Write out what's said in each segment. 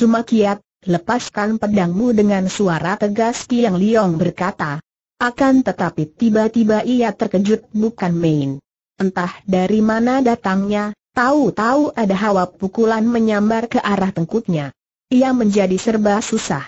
Cuma kiat, lepaskan pedangmu dengan suara tegas Tiang Liong berkata. Akan tetapi tiba-tiba ia terkejut bukan main. Entah dari mana datangnya, tahu-tahu ada hawa pukulan menyambar ke arah tengkuknya. Ia menjadi serba susah.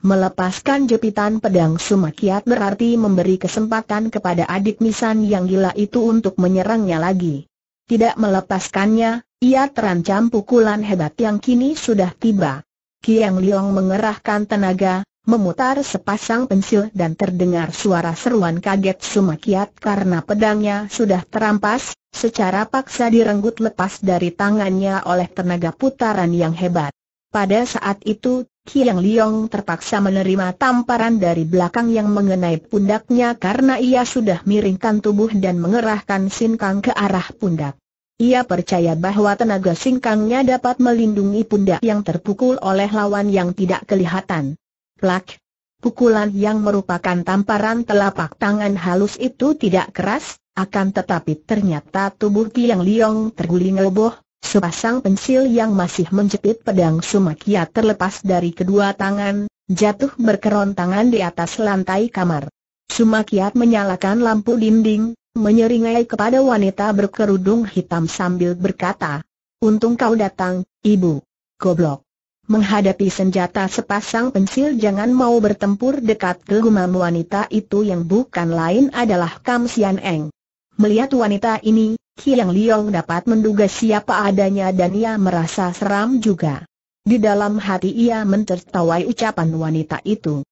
Melepaskan jepitan pedang Sumakiat berarti memberi kesempatan kepada adik Misan yang gila itu untuk menyerangnya lagi. Tidak melepaskannya, ia terancam pukulan hebat yang kini sudah tiba. Kiang Liong mengerahkan tenaga, memutar sepasang pensil dan terdengar suara seruan kaget Sumakiat karena pedangnya sudah terampas, secara paksa direnggut lepas dari tangannya oleh tenaga putaran yang hebat. Pada saat itu, Kiang Liong terpaksa menerima tamparan dari belakang yang mengenai pundaknya karena ia sudah miringkan tubuh dan mengerahkan sinkang ke arah pundak. Ia percaya bahwa tenaga singkangnya dapat melindungi pundak yang terpukul oleh lawan yang tidak kelihatan. Plak! Pukulan yang merupakan tamparan telapak tangan halus itu tidak keras, akan tetapi ternyata tubuh Tiang Liong terguling leboh, sepasang pensil yang masih menjepit pedang Sumakia terlepas dari kedua tangan, jatuh berkerontangan di atas lantai kamar. Sumakiat menyalakan lampu dinding, menyeringai kepada wanita berkerudung hitam sambil berkata, Untung kau datang, ibu. Goblok. Menghadapi senjata sepasang pensil jangan mau bertempur dekat kegumam wanita itu yang bukan lain adalah Kam Sian Eng. Melihat wanita ini, Kiang Liong dapat menduga siapa adanya dan ia merasa seram juga. Di dalam hati ia mencertawai ucapan wanita itu.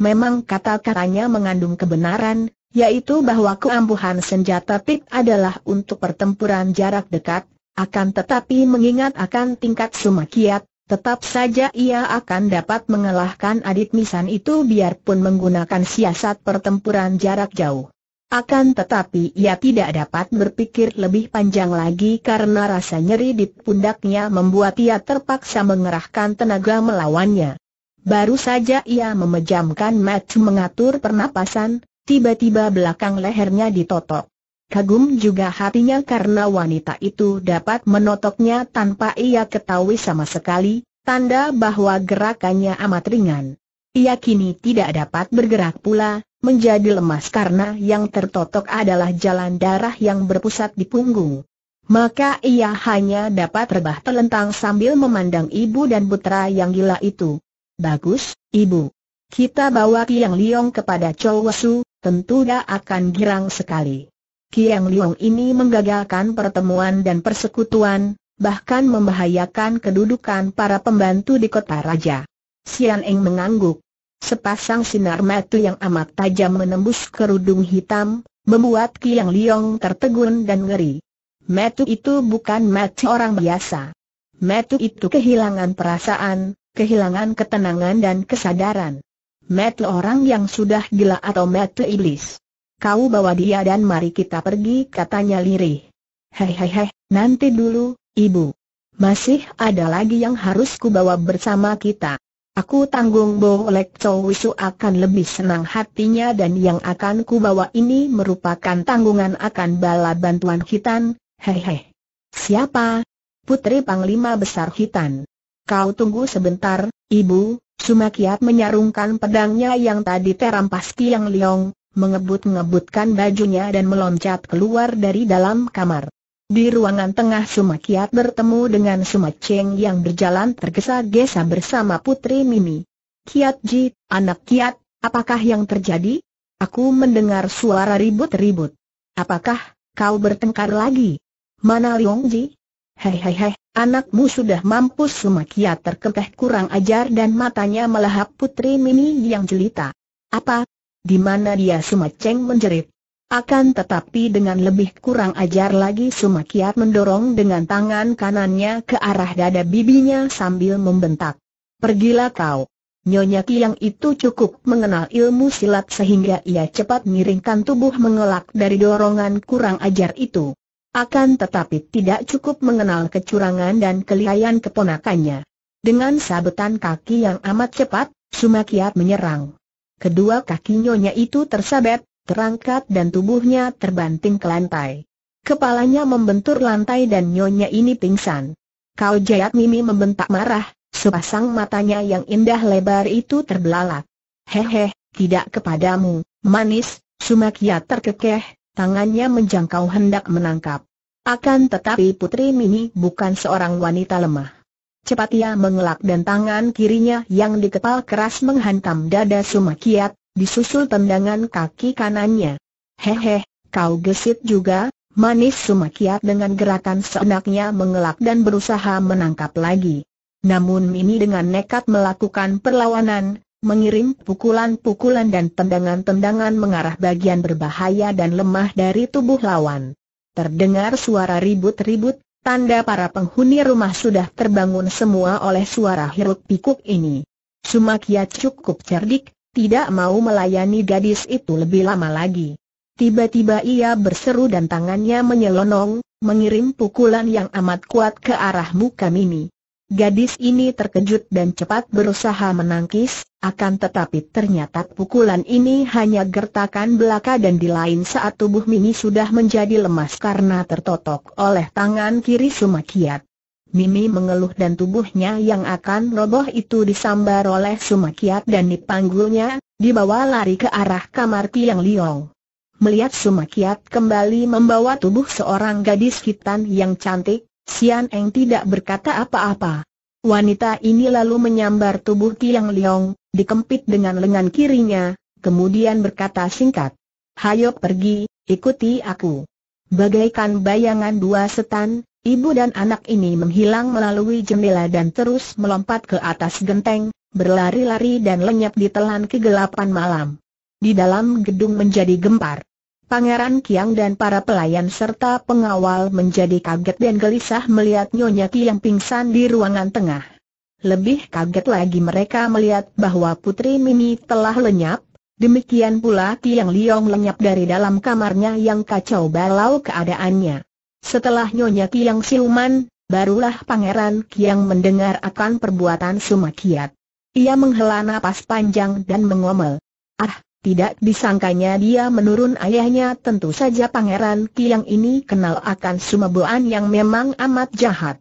Memang kata-katanya mengandung kebenaran, yaitu bahwa keampuhan senjata tip adalah untuk pertempuran jarak dekat, akan tetapi mengingat akan tingkat sumakiat, tetap saja ia akan dapat mengalahkan adit nisan itu biarpun menggunakan siasat pertempuran jarak jauh. Akan tetapi ia tidak dapat berpikir lebih panjang lagi karena rasa nyeri di pundaknya membuat ia terpaksa mengerahkan tenaga melawannya. Baru saja ia memejamkan mata mengatur pernapasan, Tiba-tiba belakang lehernya ditotok. Kagum juga hatinya karena wanita itu dapat menotoknya tanpa ia ketahui sama sekali, tanda bahwa gerakannya amat ringan. Ia kini tidak dapat bergerak pula, menjadi lemas karena yang tertotok adalah jalan darah yang berpusat di punggung. Maka ia hanya dapat rebah telentang sambil memandang ibu dan putra yang gila itu. Bagus, ibu. Kita bawa Kiang Liong kepada Chow Wasu, tentu dia akan girang sekali. Kiang Liung ini menggagalkan pertemuan dan persekutuan, bahkan membahayakan kedudukan para pembantu di kota raja. Sian Eng mengangguk. Sepasang sinar mata yang amat tajam menembus kerudung hitam, membuat Kiang Liong tertegun dan ngeri. Metu itu bukan mata orang biasa. Metu itu kehilangan perasaan, kehilangan ketenangan dan kesadaran mete orang yang sudah gila atau mete iblis. Kau bawa dia dan mari kita pergi katanya lirih. Hei hei hei, nanti dulu, ibu. Masih ada lagi yang harus ku bawa bersama kita. Aku tanggung bolek Chow Wisu akan lebih senang hatinya dan yang akan ku bawa ini merupakan tanggungan akan bala bantuan hitan, hei. Siapa? Putri Panglima Besar Hitan. Kau tunggu sebentar, ibu, Sumakiat menyarungkan pedangnya yang tadi terampas Tiang Liong, mengebut-ngebutkan bajunya dan meloncat keluar dari dalam kamar. Di ruangan tengah Sumakiat bertemu dengan Cheng yang berjalan tergesa-gesa bersama Putri Mimi. Kiat Ji, anak Kiat, apakah yang terjadi? Aku mendengar suara ribut-ribut. Apakah kau bertengkar lagi? Mana Liong Ji? Hei hei hei, anakmu sudah mampus Sumakia terkekeh kurang ajar dan matanya melahap putri mini yang jelita. Apa? Di mana dia Sumaceng menjerit? Akan tetapi dengan lebih kurang ajar lagi Sumakia mendorong dengan tangan kanannya ke arah dada bibinya sambil membentak. Pergilah kau. Nyonya Kiang itu cukup mengenal ilmu silat sehingga ia cepat miringkan tubuh mengelak dari dorongan kurang ajar itu. Akan tetapi tidak cukup mengenal kecurangan dan kelihayan keponakannya. Dengan sabetan kaki yang amat cepat, Sumakiat menyerang. Kedua kaki nyonya itu tersabet, terangkat dan tubuhnya terbanting ke lantai. Kepalanya membentur lantai dan nyonya ini pingsan. Kau Jayat Mimi membentak marah, sepasang matanya yang indah lebar itu terbelalak. Hehe, tidak kepadamu, manis, Sumakiat terkekeh, tangannya menjangkau hendak menangkap. Akan tetapi Putri Mini bukan seorang wanita lemah. Cepat ia mengelak dan tangan kirinya yang dikepal keras menghantam dada Sumakiat, disusul tendangan kaki kanannya. Hehe, kau gesit juga, manis Sumakiat dengan gerakan seenaknya mengelak dan berusaha menangkap lagi. Namun Mini dengan nekat melakukan perlawanan, mengirim pukulan-pukulan dan tendangan-tendangan mengarah bagian berbahaya dan lemah dari tubuh lawan. Terdengar suara ribut-ribut, tanda para penghuni rumah sudah terbangun semua oleh suara hiruk-pikuk ini. Sumakia cukup cerdik, tidak mau melayani gadis itu lebih lama lagi. Tiba-tiba ia berseru dan tangannya menyelonong, mengirim pukulan yang amat kuat ke arah muka Mimi. Gadis ini terkejut dan cepat berusaha menangkis, akan tetapi ternyata pukulan ini hanya gertakan belaka dan di lain saat tubuh Mimi sudah menjadi lemas karena tertotok oleh tangan kiri Sumakiat. Mimi mengeluh dan tubuhnya yang akan roboh itu disambar oleh Sumakiat dan dipanggulnya, dibawa lari ke arah kamar Piang Liong. Melihat Sumakiat kembali membawa tubuh seorang gadis hitam yang cantik, Sian Eng tidak berkata apa-apa. Wanita ini lalu menyambar tubuh Tiang Liong, dikempit dengan lengan kirinya, kemudian berkata singkat. Hayo pergi, ikuti aku. Bagaikan bayangan dua setan, ibu dan anak ini menghilang melalui jendela dan terus melompat ke atas genteng, berlari-lari dan lenyap di telan kegelapan malam. Di dalam gedung menjadi gempar. Pangeran Kiang dan para pelayan serta pengawal menjadi kaget dan gelisah melihat Nyonya Kiang pingsan di ruangan tengah. Lebih kaget lagi mereka melihat bahwa Putri Mimi telah lenyap, demikian pula Kiang Liong lenyap dari dalam kamarnya yang kacau balau keadaannya. Setelah Nyonya Kiang siluman, barulah Pangeran Kiang mendengar akan perbuatan Sumakiat. Ia menghela napas panjang dan mengomel. Ah, tidak disangkanya dia menurun ayahnya tentu saja Pangeran Kiang ini kenal akan Sumabuan yang memang amat jahat.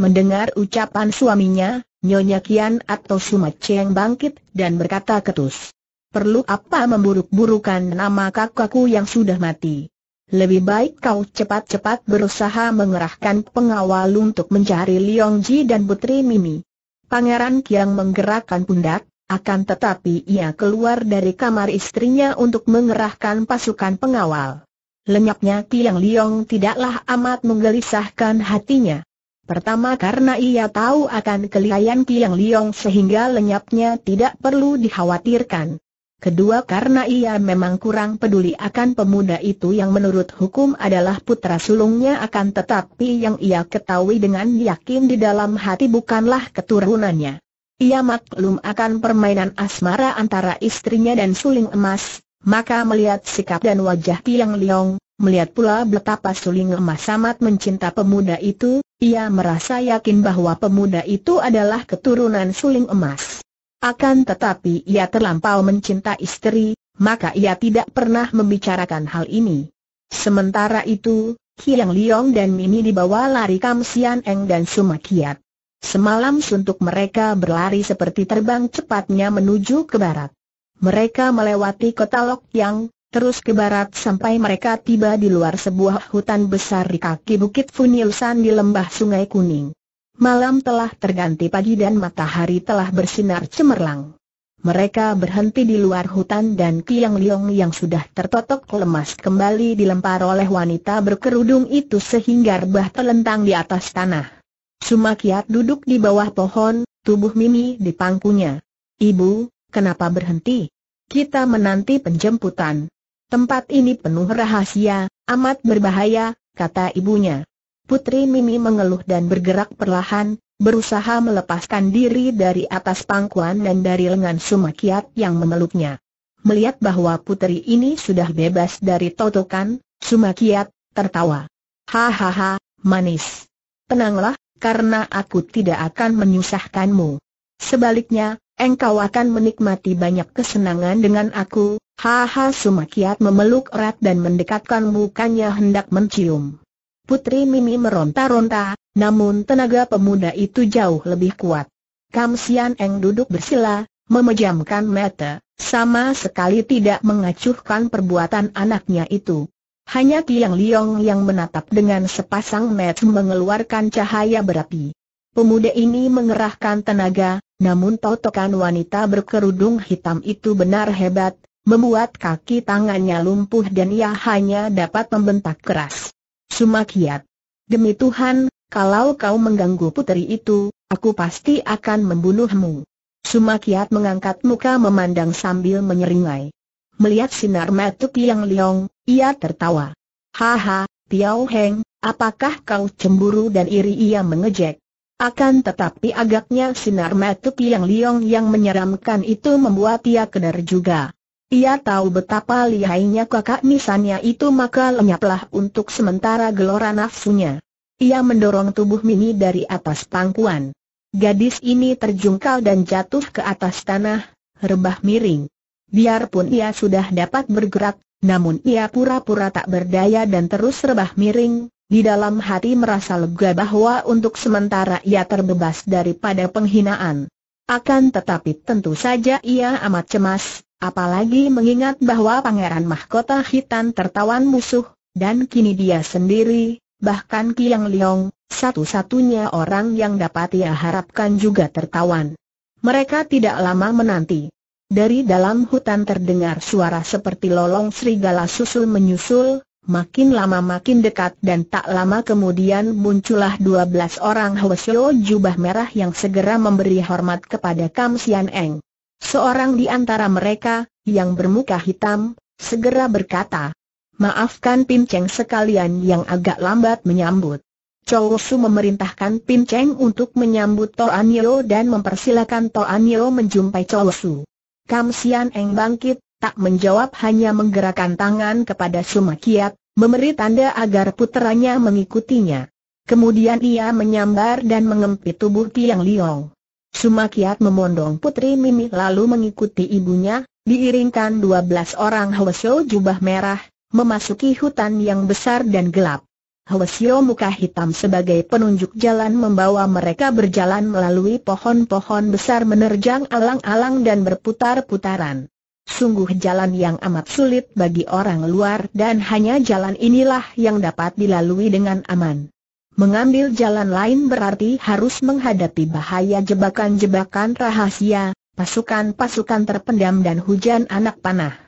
Mendengar ucapan suaminya, Nyonya Kian atau Cheng bangkit dan berkata ketus. Perlu apa memburuk-burukan nama kakakku yang sudah mati? Lebih baik kau cepat-cepat berusaha mengerahkan pengawal untuk mencari Liong Ji dan Putri Mimi. Pangeran Kiang menggerakkan pundak, akan tetapi ia keluar dari kamar istrinya untuk mengerahkan pasukan pengawal. Lenyapnya Tiang Liong tidaklah amat menggelisahkan hatinya. Pertama karena ia tahu akan kelihayan Tiang Liong sehingga lenyapnya tidak perlu dikhawatirkan. Kedua karena ia memang kurang peduli akan pemuda itu yang menurut hukum adalah putra sulungnya akan tetapi yang ia ketahui dengan yakin di dalam hati bukanlah keturunannya ia maklum akan permainan asmara antara istrinya dan suling emas, maka melihat sikap dan wajah Tiang Liong, melihat pula betapa suling emas amat mencinta pemuda itu, ia merasa yakin bahwa pemuda itu adalah keturunan suling emas. Akan tetapi ia terlampau mencinta istri, maka ia tidak pernah membicarakan hal ini. Sementara itu, Hiang Liong dan Mimi dibawa lari Kam Sian Eng dan Sumakiat. Semalam suntuk mereka berlari seperti terbang cepatnya menuju ke barat. Mereka melewati kota Lok Yang, terus ke barat sampai mereka tiba di luar sebuah hutan besar di kaki Bukit San di lembah Sungai Kuning. Malam telah terganti pagi dan matahari telah bersinar cemerlang. Mereka berhenti di luar hutan dan Kiang Liong yang sudah tertotok lemas kembali dilempar oleh wanita berkerudung itu sehingga rebah telentang di atas tanah. Sumakiat duduk di bawah pohon, tubuh Mimi di pangkunya. Ibu, kenapa berhenti? Kita menanti penjemputan. Tempat ini penuh rahasia, amat berbahaya, kata ibunya. Putri Mimi mengeluh dan bergerak perlahan, berusaha melepaskan diri dari atas pangkuan dan dari lengan Sumakiat yang memeluknya. Melihat bahwa putri ini sudah bebas dari totokan, Sumakiat tertawa. Hahaha, manis. Tenanglah, karena aku tidak akan menyusahkanmu. Sebaliknya, engkau akan menikmati banyak kesenangan dengan aku. Haha Sumakiat memeluk erat dan mendekatkan mukanya hendak mencium. Putri Mimi meronta-ronta, namun tenaga pemuda itu jauh lebih kuat. Kam Sian Eng duduk bersila, memejamkan mata, sama sekali tidak mengacuhkan perbuatan anaknya itu. Hanya Tiang Liong yang menatap dengan sepasang mata mengeluarkan cahaya berapi. Pemuda ini mengerahkan tenaga, namun totokan wanita berkerudung hitam itu benar hebat, membuat kaki tangannya lumpuh dan ia hanya dapat membentak keras. Sumakiat. Demi Tuhan, kalau kau mengganggu putri itu, aku pasti akan membunuhmu. Sumakiat mengangkat muka memandang sambil menyeringai. Melihat sinar mata Piang Liong, ia tertawa. Haha, Piao Heng, apakah kau cemburu dan iri ia mengejek? Akan tetapi agaknya sinar mata Piang Liong yang menyeramkan itu membuat ia kedar juga. Ia tahu betapa lihainya kakak nisannya itu maka lenyaplah untuk sementara gelora nafsunya. Ia mendorong tubuh Mini dari atas pangkuan. Gadis ini terjungkal dan jatuh ke atas tanah, rebah miring. Biarpun ia sudah dapat bergerak, namun ia pura-pura tak berdaya dan terus rebah miring, di dalam hati merasa lega bahwa untuk sementara ia terbebas daripada penghinaan. Akan tetapi tentu saja ia amat cemas, apalagi mengingat bahwa Pangeran Mahkota Hitam tertawan musuh, dan kini dia sendiri, bahkan Kiang Liong, satu-satunya orang yang dapat ia harapkan juga tertawan. Mereka tidak lama menanti. Dari dalam hutan terdengar suara seperti lolong serigala susul menyusul, makin lama makin dekat dan tak lama kemudian muncullah 12 orang Hwasyo jubah merah yang segera memberi hormat kepada Kam Sian Eng. Seorang di antara mereka, yang bermuka hitam, segera berkata, Maafkan pinceng Cheng sekalian yang agak lambat menyambut. Chow Su memerintahkan pinceng Cheng untuk menyambut An Yeo dan mempersilakan An Yeo menjumpai Chow Su. Kam Sian Eng bangkit, tak menjawab hanya menggerakkan tangan kepada Sumakiat, memberi tanda agar putranya mengikutinya. Kemudian ia menyambar dan mengempit tubuh Tiang Liong. Sumakiat memondong putri Mimi lalu mengikuti ibunya, diiringkan dua belas orang Hwasyo jubah merah, memasuki hutan yang besar dan gelap. Hwasyo muka hitam sebagai penunjuk jalan membawa mereka berjalan melalui pohon-pohon besar menerjang alang-alang dan berputar-putaran. Sungguh jalan yang amat sulit bagi orang luar dan hanya jalan inilah yang dapat dilalui dengan aman. Mengambil jalan lain berarti harus menghadapi bahaya jebakan-jebakan rahasia, pasukan-pasukan terpendam dan hujan anak panah.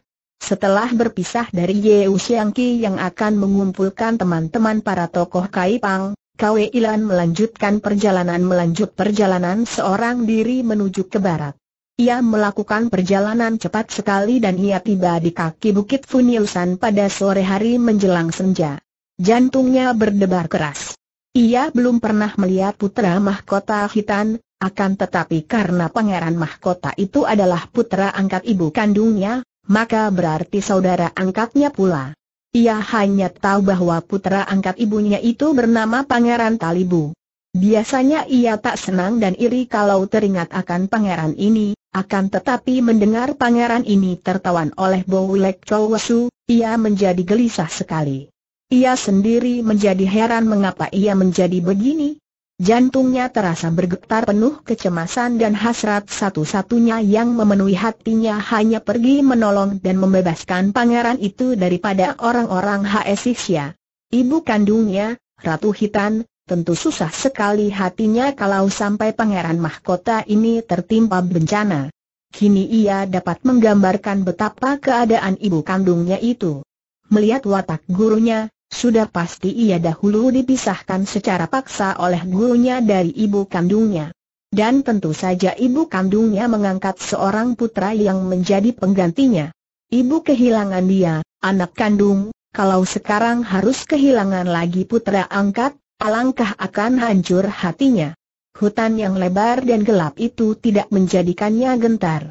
Setelah berpisah dari Ye Ushiangki yang akan mengumpulkan teman-teman para tokoh Kaipang, Kwe Ilan melanjutkan perjalanan melanjut perjalanan seorang diri menuju ke barat. Ia melakukan perjalanan cepat sekali dan ia tiba di kaki Bukit Funiusan pada sore hari menjelang senja. Jantungnya berdebar keras. Ia belum pernah melihat putra mahkota Hitan, akan tetapi karena pangeran mahkota itu adalah putra angkat ibu kandungnya, maka berarti saudara angkatnya pula. Ia hanya tahu bahwa putra angkat ibunya itu bernama Pangeran Talibu. Biasanya ia tak senang dan iri kalau teringat akan pangeran ini, akan tetapi mendengar pangeran ini tertawan oleh Bowilek Chowasu, ia menjadi gelisah sekali. Ia sendiri menjadi heran mengapa ia menjadi begini, Jantungnya terasa bergetar penuh kecemasan dan hasrat satu-satunya yang memenuhi hatinya hanya pergi menolong dan membebaskan pangeran itu daripada orang-orang Haesisya. Ibu kandungnya, Ratu Hitan, tentu susah sekali hatinya kalau sampai pangeran mahkota ini tertimpa bencana. Kini ia dapat menggambarkan betapa keadaan ibu kandungnya itu. Melihat watak gurunya, sudah pasti ia dahulu dipisahkan secara paksa oleh gurunya dari ibu kandungnya. Dan tentu saja ibu kandungnya mengangkat seorang putra yang menjadi penggantinya. Ibu kehilangan dia, anak kandung, kalau sekarang harus kehilangan lagi putra angkat, alangkah akan hancur hatinya. Hutan yang lebar dan gelap itu tidak menjadikannya gentar.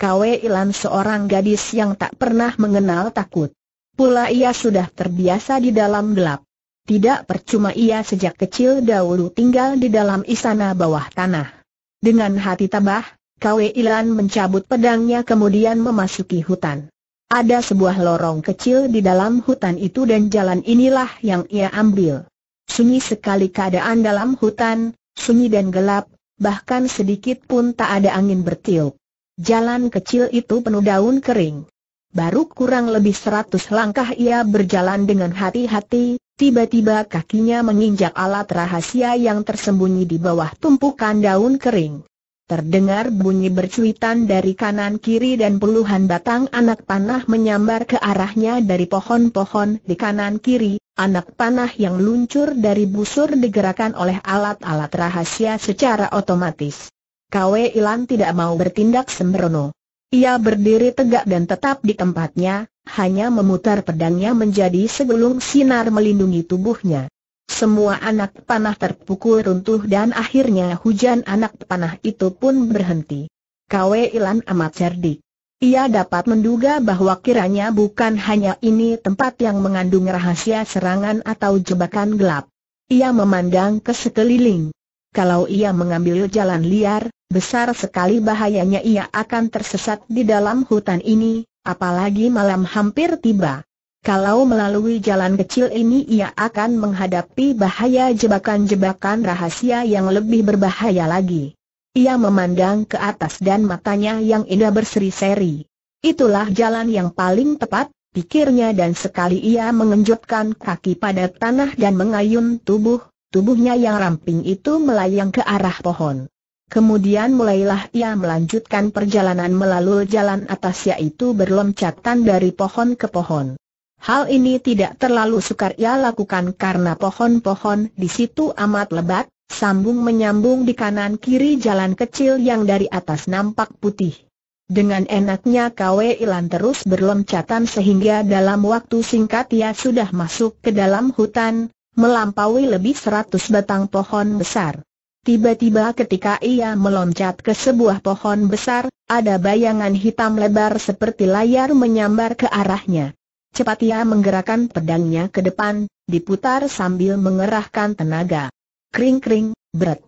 Kwe Ilan seorang gadis yang tak pernah mengenal takut pula ia sudah terbiasa di dalam gelap. Tidak percuma ia sejak kecil dahulu tinggal di dalam istana bawah tanah. Dengan hati tabah, Kwe Ilan mencabut pedangnya kemudian memasuki hutan. Ada sebuah lorong kecil di dalam hutan itu dan jalan inilah yang ia ambil. Sunyi sekali keadaan dalam hutan, sunyi dan gelap, bahkan sedikit pun tak ada angin bertiup. Jalan kecil itu penuh daun kering. Baru kurang lebih seratus langkah ia berjalan dengan hati-hati, tiba-tiba kakinya menginjak alat rahasia yang tersembunyi di bawah tumpukan daun kering. Terdengar bunyi bercuitan dari kanan kiri dan puluhan batang anak panah menyambar ke arahnya dari pohon-pohon di kanan kiri, anak panah yang luncur dari busur digerakkan oleh alat-alat rahasia secara otomatis. Kwe Ilan tidak mau bertindak sembrono. Ia berdiri tegak dan tetap di tempatnya, hanya memutar pedangnya menjadi segelung sinar melindungi tubuhnya. Semua anak panah terpukul runtuh dan akhirnya hujan anak panah itu pun berhenti. Kwe Ilan amat cerdik. Ia dapat menduga bahwa kiranya bukan hanya ini tempat yang mengandung rahasia serangan atau jebakan gelap. Ia memandang ke sekeliling kalau ia mengambil jalan liar, besar sekali bahayanya ia akan tersesat di dalam hutan ini, apalagi malam hampir tiba. Kalau melalui jalan kecil ini ia akan menghadapi bahaya jebakan-jebakan rahasia yang lebih berbahaya lagi. Ia memandang ke atas dan matanya yang indah berseri-seri. Itulah jalan yang paling tepat, pikirnya dan sekali ia mengenjutkan kaki pada tanah dan mengayun tubuh, Tubuhnya yang ramping itu melayang ke arah pohon. Kemudian mulailah ia melanjutkan perjalanan melalui jalan atas yaitu berloncatan dari pohon ke pohon. Hal ini tidak terlalu sukar ia lakukan karena pohon-pohon di situ amat lebat, sambung menyambung di kanan kiri jalan kecil yang dari atas nampak putih. Dengan enaknya Kwe Ilan terus berloncatan sehingga dalam waktu singkat ia sudah masuk ke dalam hutan, melampaui lebih seratus batang pohon besar. Tiba-tiba ketika ia meloncat ke sebuah pohon besar, ada bayangan hitam lebar seperti layar menyambar ke arahnya. Cepat ia menggerakkan pedangnya ke depan, diputar sambil mengerahkan tenaga. Kring-kring, berat.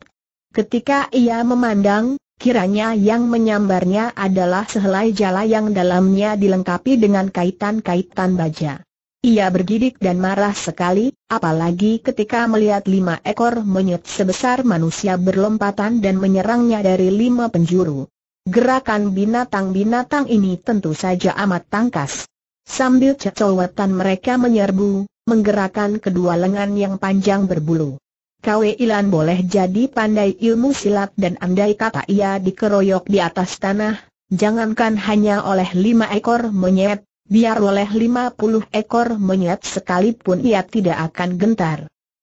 Ketika ia memandang, kiranya yang menyambarnya adalah sehelai jala yang dalamnya dilengkapi dengan kaitan-kaitan baja. Ia bergidik dan marah sekali, apalagi ketika melihat lima ekor monyet sebesar manusia berlompatan dan menyerangnya dari lima penjuru. Gerakan binatang-binatang ini tentu saja amat tangkas. Sambil cecowetan mereka menyerbu, menggerakkan kedua lengan yang panjang berbulu. Kwe Ilan boleh jadi pandai ilmu silat dan andai kata ia dikeroyok di atas tanah, jangankan hanya oleh lima ekor monyet, biar oleh 50 ekor monyet sekalipun ia tidak akan gentar.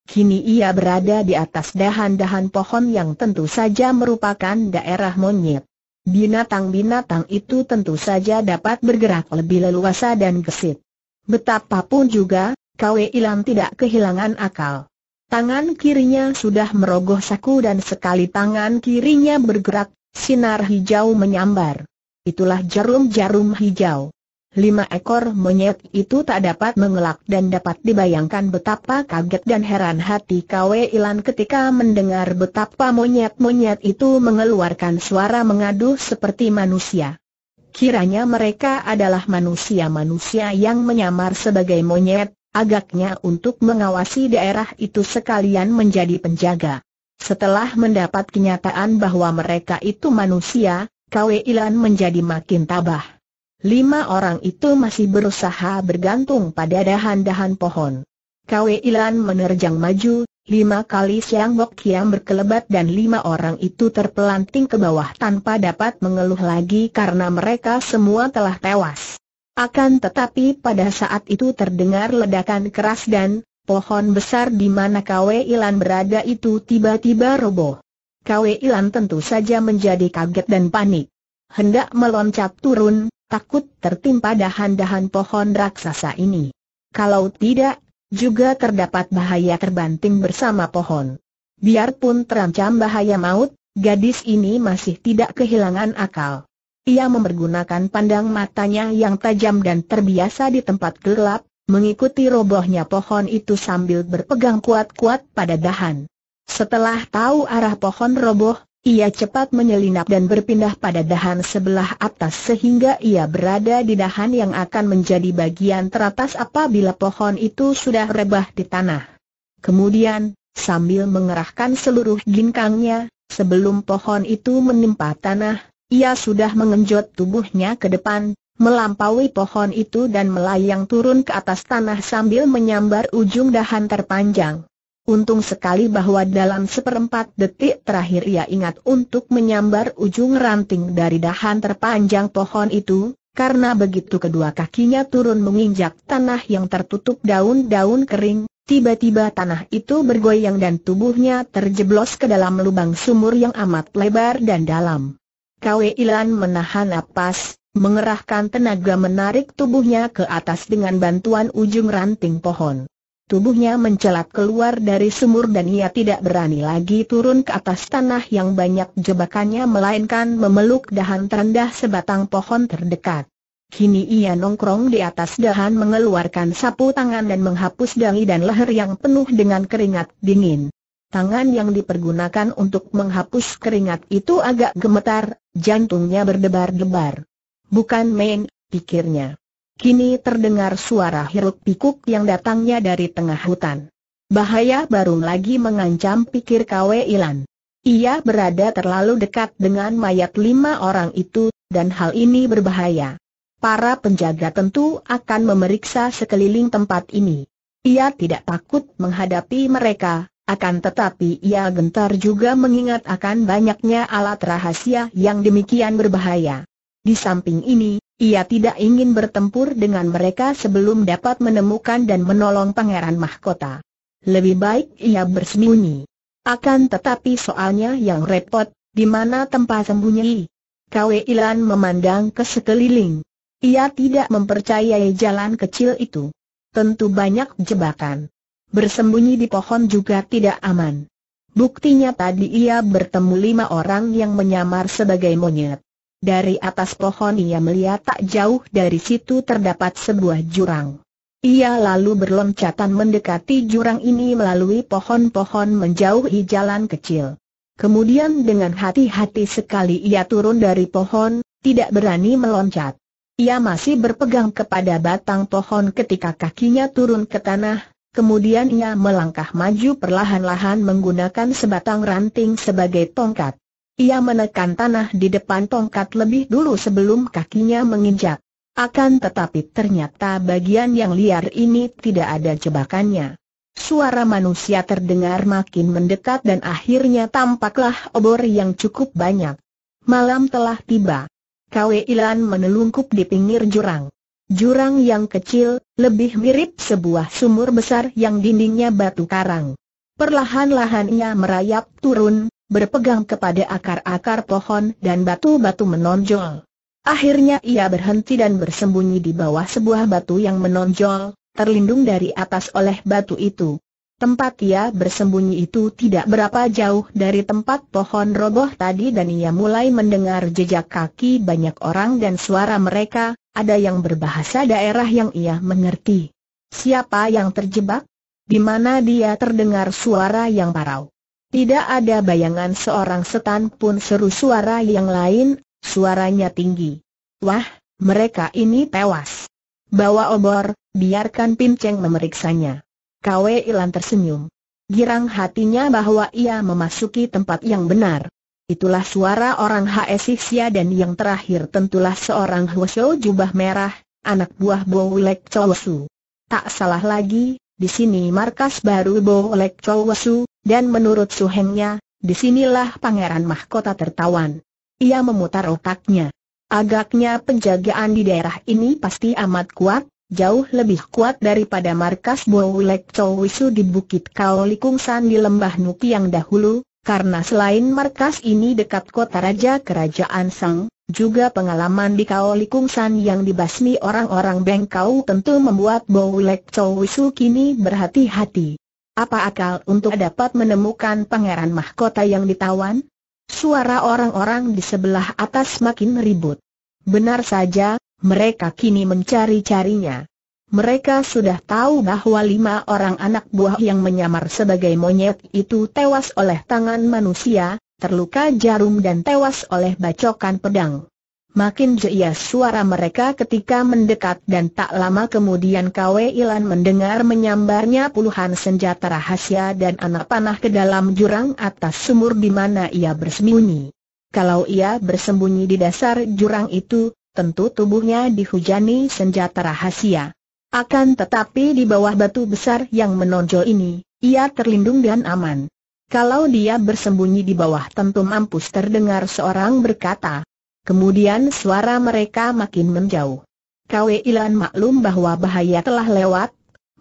Kini ia berada di atas dahan-dahan pohon yang tentu saja merupakan daerah monyet. Binatang-binatang itu tentu saja dapat bergerak lebih leluasa dan gesit. Betapapun juga, Kwe Ilan tidak kehilangan akal. Tangan kirinya sudah merogoh saku dan sekali tangan kirinya bergerak, sinar hijau menyambar. Itulah jarum-jarum hijau. Lima ekor monyet itu tak dapat mengelak dan dapat dibayangkan betapa kaget dan heran hati Kwe Ilan ketika mendengar betapa monyet-monyet itu mengeluarkan suara mengadu seperti manusia. Kiranya mereka adalah manusia-manusia yang menyamar sebagai monyet, agaknya untuk mengawasi daerah itu sekalian menjadi penjaga. Setelah mendapat kenyataan bahwa mereka itu manusia, Kwe Ilan menjadi makin tabah. Lima orang itu masih berusaha bergantung pada dahan-dahan pohon. Kwe Ilan menerjang maju, lima kali siang Bok Kiam berkelebat dan lima orang itu terpelanting ke bawah tanpa dapat mengeluh lagi karena mereka semua telah tewas. Akan tetapi pada saat itu terdengar ledakan keras dan pohon besar di mana Kwe Ilan berada itu tiba-tiba roboh. Kwe Ilan tentu saja menjadi kaget dan panik. Hendak meloncat turun, takut tertimpa dahan-dahan pohon raksasa ini. Kalau tidak, juga terdapat bahaya terbanting bersama pohon. Biarpun terancam bahaya maut, gadis ini masih tidak kehilangan akal. Ia mempergunakan pandang matanya yang tajam dan terbiasa di tempat gelap, mengikuti robohnya pohon itu sambil berpegang kuat-kuat pada dahan. Setelah tahu arah pohon roboh, ia cepat menyelinap dan berpindah pada dahan sebelah atas sehingga ia berada di dahan yang akan menjadi bagian teratas apabila pohon itu sudah rebah di tanah. Kemudian, sambil mengerahkan seluruh ginkangnya, sebelum pohon itu menimpa tanah, ia sudah mengenjot tubuhnya ke depan, melampaui pohon itu dan melayang turun ke atas tanah sambil menyambar ujung dahan terpanjang. Untung sekali bahwa dalam seperempat detik terakhir ia ingat untuk menyambar ujung ranting dari dahan terpanjang pohon itu, karena begitu kedua kakinya turun menginjak tanah yang tertutup daun-daun kering, tiba-tiba tanah itu bergoyang dan tubuhnya terjeblos ke dalam lubang sumur yang amat lebar dan dalam. Kwe Ilan menahan napas, mengerahkan tenaga menarik tubuhnya ke atas dengan bantuan ujung ranting pohon. Tubuhnya mencelat keluar dari sumur dan ia tidak berani lagi turun ke atas tanah yang banyak jebakannya melainkan memeluk dahan terendah sebatang pohon terdekat. Kini ia nongkrong di atas dahan mengeluarkan sapu tangan dan menghapus dahi dan leher yang penuh dengan keringat dingin. Tangan yang dipergunakan untuk menghapus keringat itu agak gemetar, jantungnya berdebar-debar. Bukan main, pikirnya. Kini terdengar suara hiruk pikuk yang datangnya dari tengah hutan. Bahaya baru lagi mengancam pikir Kwe Ilan. Ia berada terlalu dekat dengan mayat lima orang itu, dan hal ini berbahaya. Para penjaga tentu akan memeriksa sekeliling tempat ini. Ia tidak takut menghadapi mereka, akan tetapi ia gentar juga mengingat akan banyaknya alat rahasia yang demikian berbahaya. Di samping ini, ia tidak ingin bertempur dengan mereka sebelum dapat menemukan dan menolong Pangeran Mahkota. Lebih baik ia bersembunyi. Akan tetapi soalnya yang repot, di mana tempat sembunyi? Kwe Ilan memandang ke sekeliling. Ia tidak mempercayai jalan kecil itu. Tentu banyak jebakan. Bersembunyi di pohon juga tidak aman. Buktinya tadi ia bertemu lima orang yang menyamar sebagai monyet. Dari atas pohon ia melihat tak jauh dari situ terdapat sebuah jurang. Ia lalu berloncatan mendekati jurang ini melalui pohon-pohon menjauhi jalan kecil. Kemudian dengan hati-hati sekali ia turun dari pohon, tidak berani meloncat. Ia masih berpegang kepada batang pohon ketika kakinya turun ke tanah, kemudian ia melangkah maju perlahan-lahan menggunakan sebatang ranting sebagai tongkat. Ia menekan tanah di depan tongkat lebih dulu sebelum kakinya menginjak. Akan tetapi ternyata bagian yang liar ini tidak ada jebakannya. Suara manusia terdengar makin mendekat dan akhirnya tampaklah obor yang cukup banyak. Malam telah tiba. Kwe Ilan menelungkup di pinggir jurang. Jurang yang kecil, lebih mirip sebuah sumur besar yang dindingnya batu karang. Perlahan-lahan ia merayap turun, berpegang kepada akar-akar pohon dan batu-batu menonjol. Akhirnya ia berhenti dan bersembunyi di bawah sebuah batu yang menonjol, terlindung dari atas oleh batu itu. Tempat ia bersembunyi itu tidak berapa jauh dari tempat pohon roboh tadi dan ia mulai mendengar jejak kaki banyak orang dan suara mereka, ada yang berbahasa daerah yang ia mengerti. Siapa yang terjebak? Di mana dia terdengar suara yang parau? Tidak ada bayangan seorang setan pun seru suara yang lain, suaranya tinggi. Wah, mereka ini tewas. Bawa obor, biarkan Pinceng memeriksanya. Kwe Ilan tersenyum. Girang hatinya bahwa ia memasuki tempat yang benar. Itulah suara orang Hsixia dan yang terakhir tentulah seorang Huosho jubah merah, anak buah Bolek Chowsu. Tak salah lagi, di sini markas baru Bolek Chowsu. Dan menurut suhengnya, disinilah pangeran mahkota tertawan. Ia memutar otaknya. Agaknya penjagaan di daerah ini pasti amat kuat, jauh lebih kuat daripada markas Bowlek Chowisu di Bukit Kaolikungsan di Lembah Nuki yang dahulu, karena selain markas ini dekat kota raja kerajaan Sang, juga pengalaman di Kaolikungsan yang dibasmi orang-orang Bengkau tentu membuat Bowlek Chowisu kini berhati-hati. Apa akal untuk dapat menemukan pangeran mahkota yang ditawan? Suara orang-orang di sebelah atas makin ribut. Benar saja, mereka kini mencari-carinya. Mereka sudah tahu bahwa lima orang anak buah yang menyamar sebagai monyet itu tewas oleh tangan manusia, terluka jarum dan tewas oleh bacokan pedang. Makin jaya suara mereka ketika mendekat dan tak lama kemudian Kwe Ilan mendengar menyambarnya puluhan senjata rahasia dan anak panah ke dalam jurang atas sumur di mana ia bersembunyi. Kalau ia bersembunyi di dasar jurang itu, tentu tubuhnya dihujani senjata rahasia. Akan tetapi di bawah batu besar yang menonjol ini, ia terlindung dan aman. Kalau dia bersembunyi di bawah tentu mampus terdengar seorang berkata, Kemudian suara mereka makin menjauh. Kwe Ilan maklum bahwa bahaya telah lewat,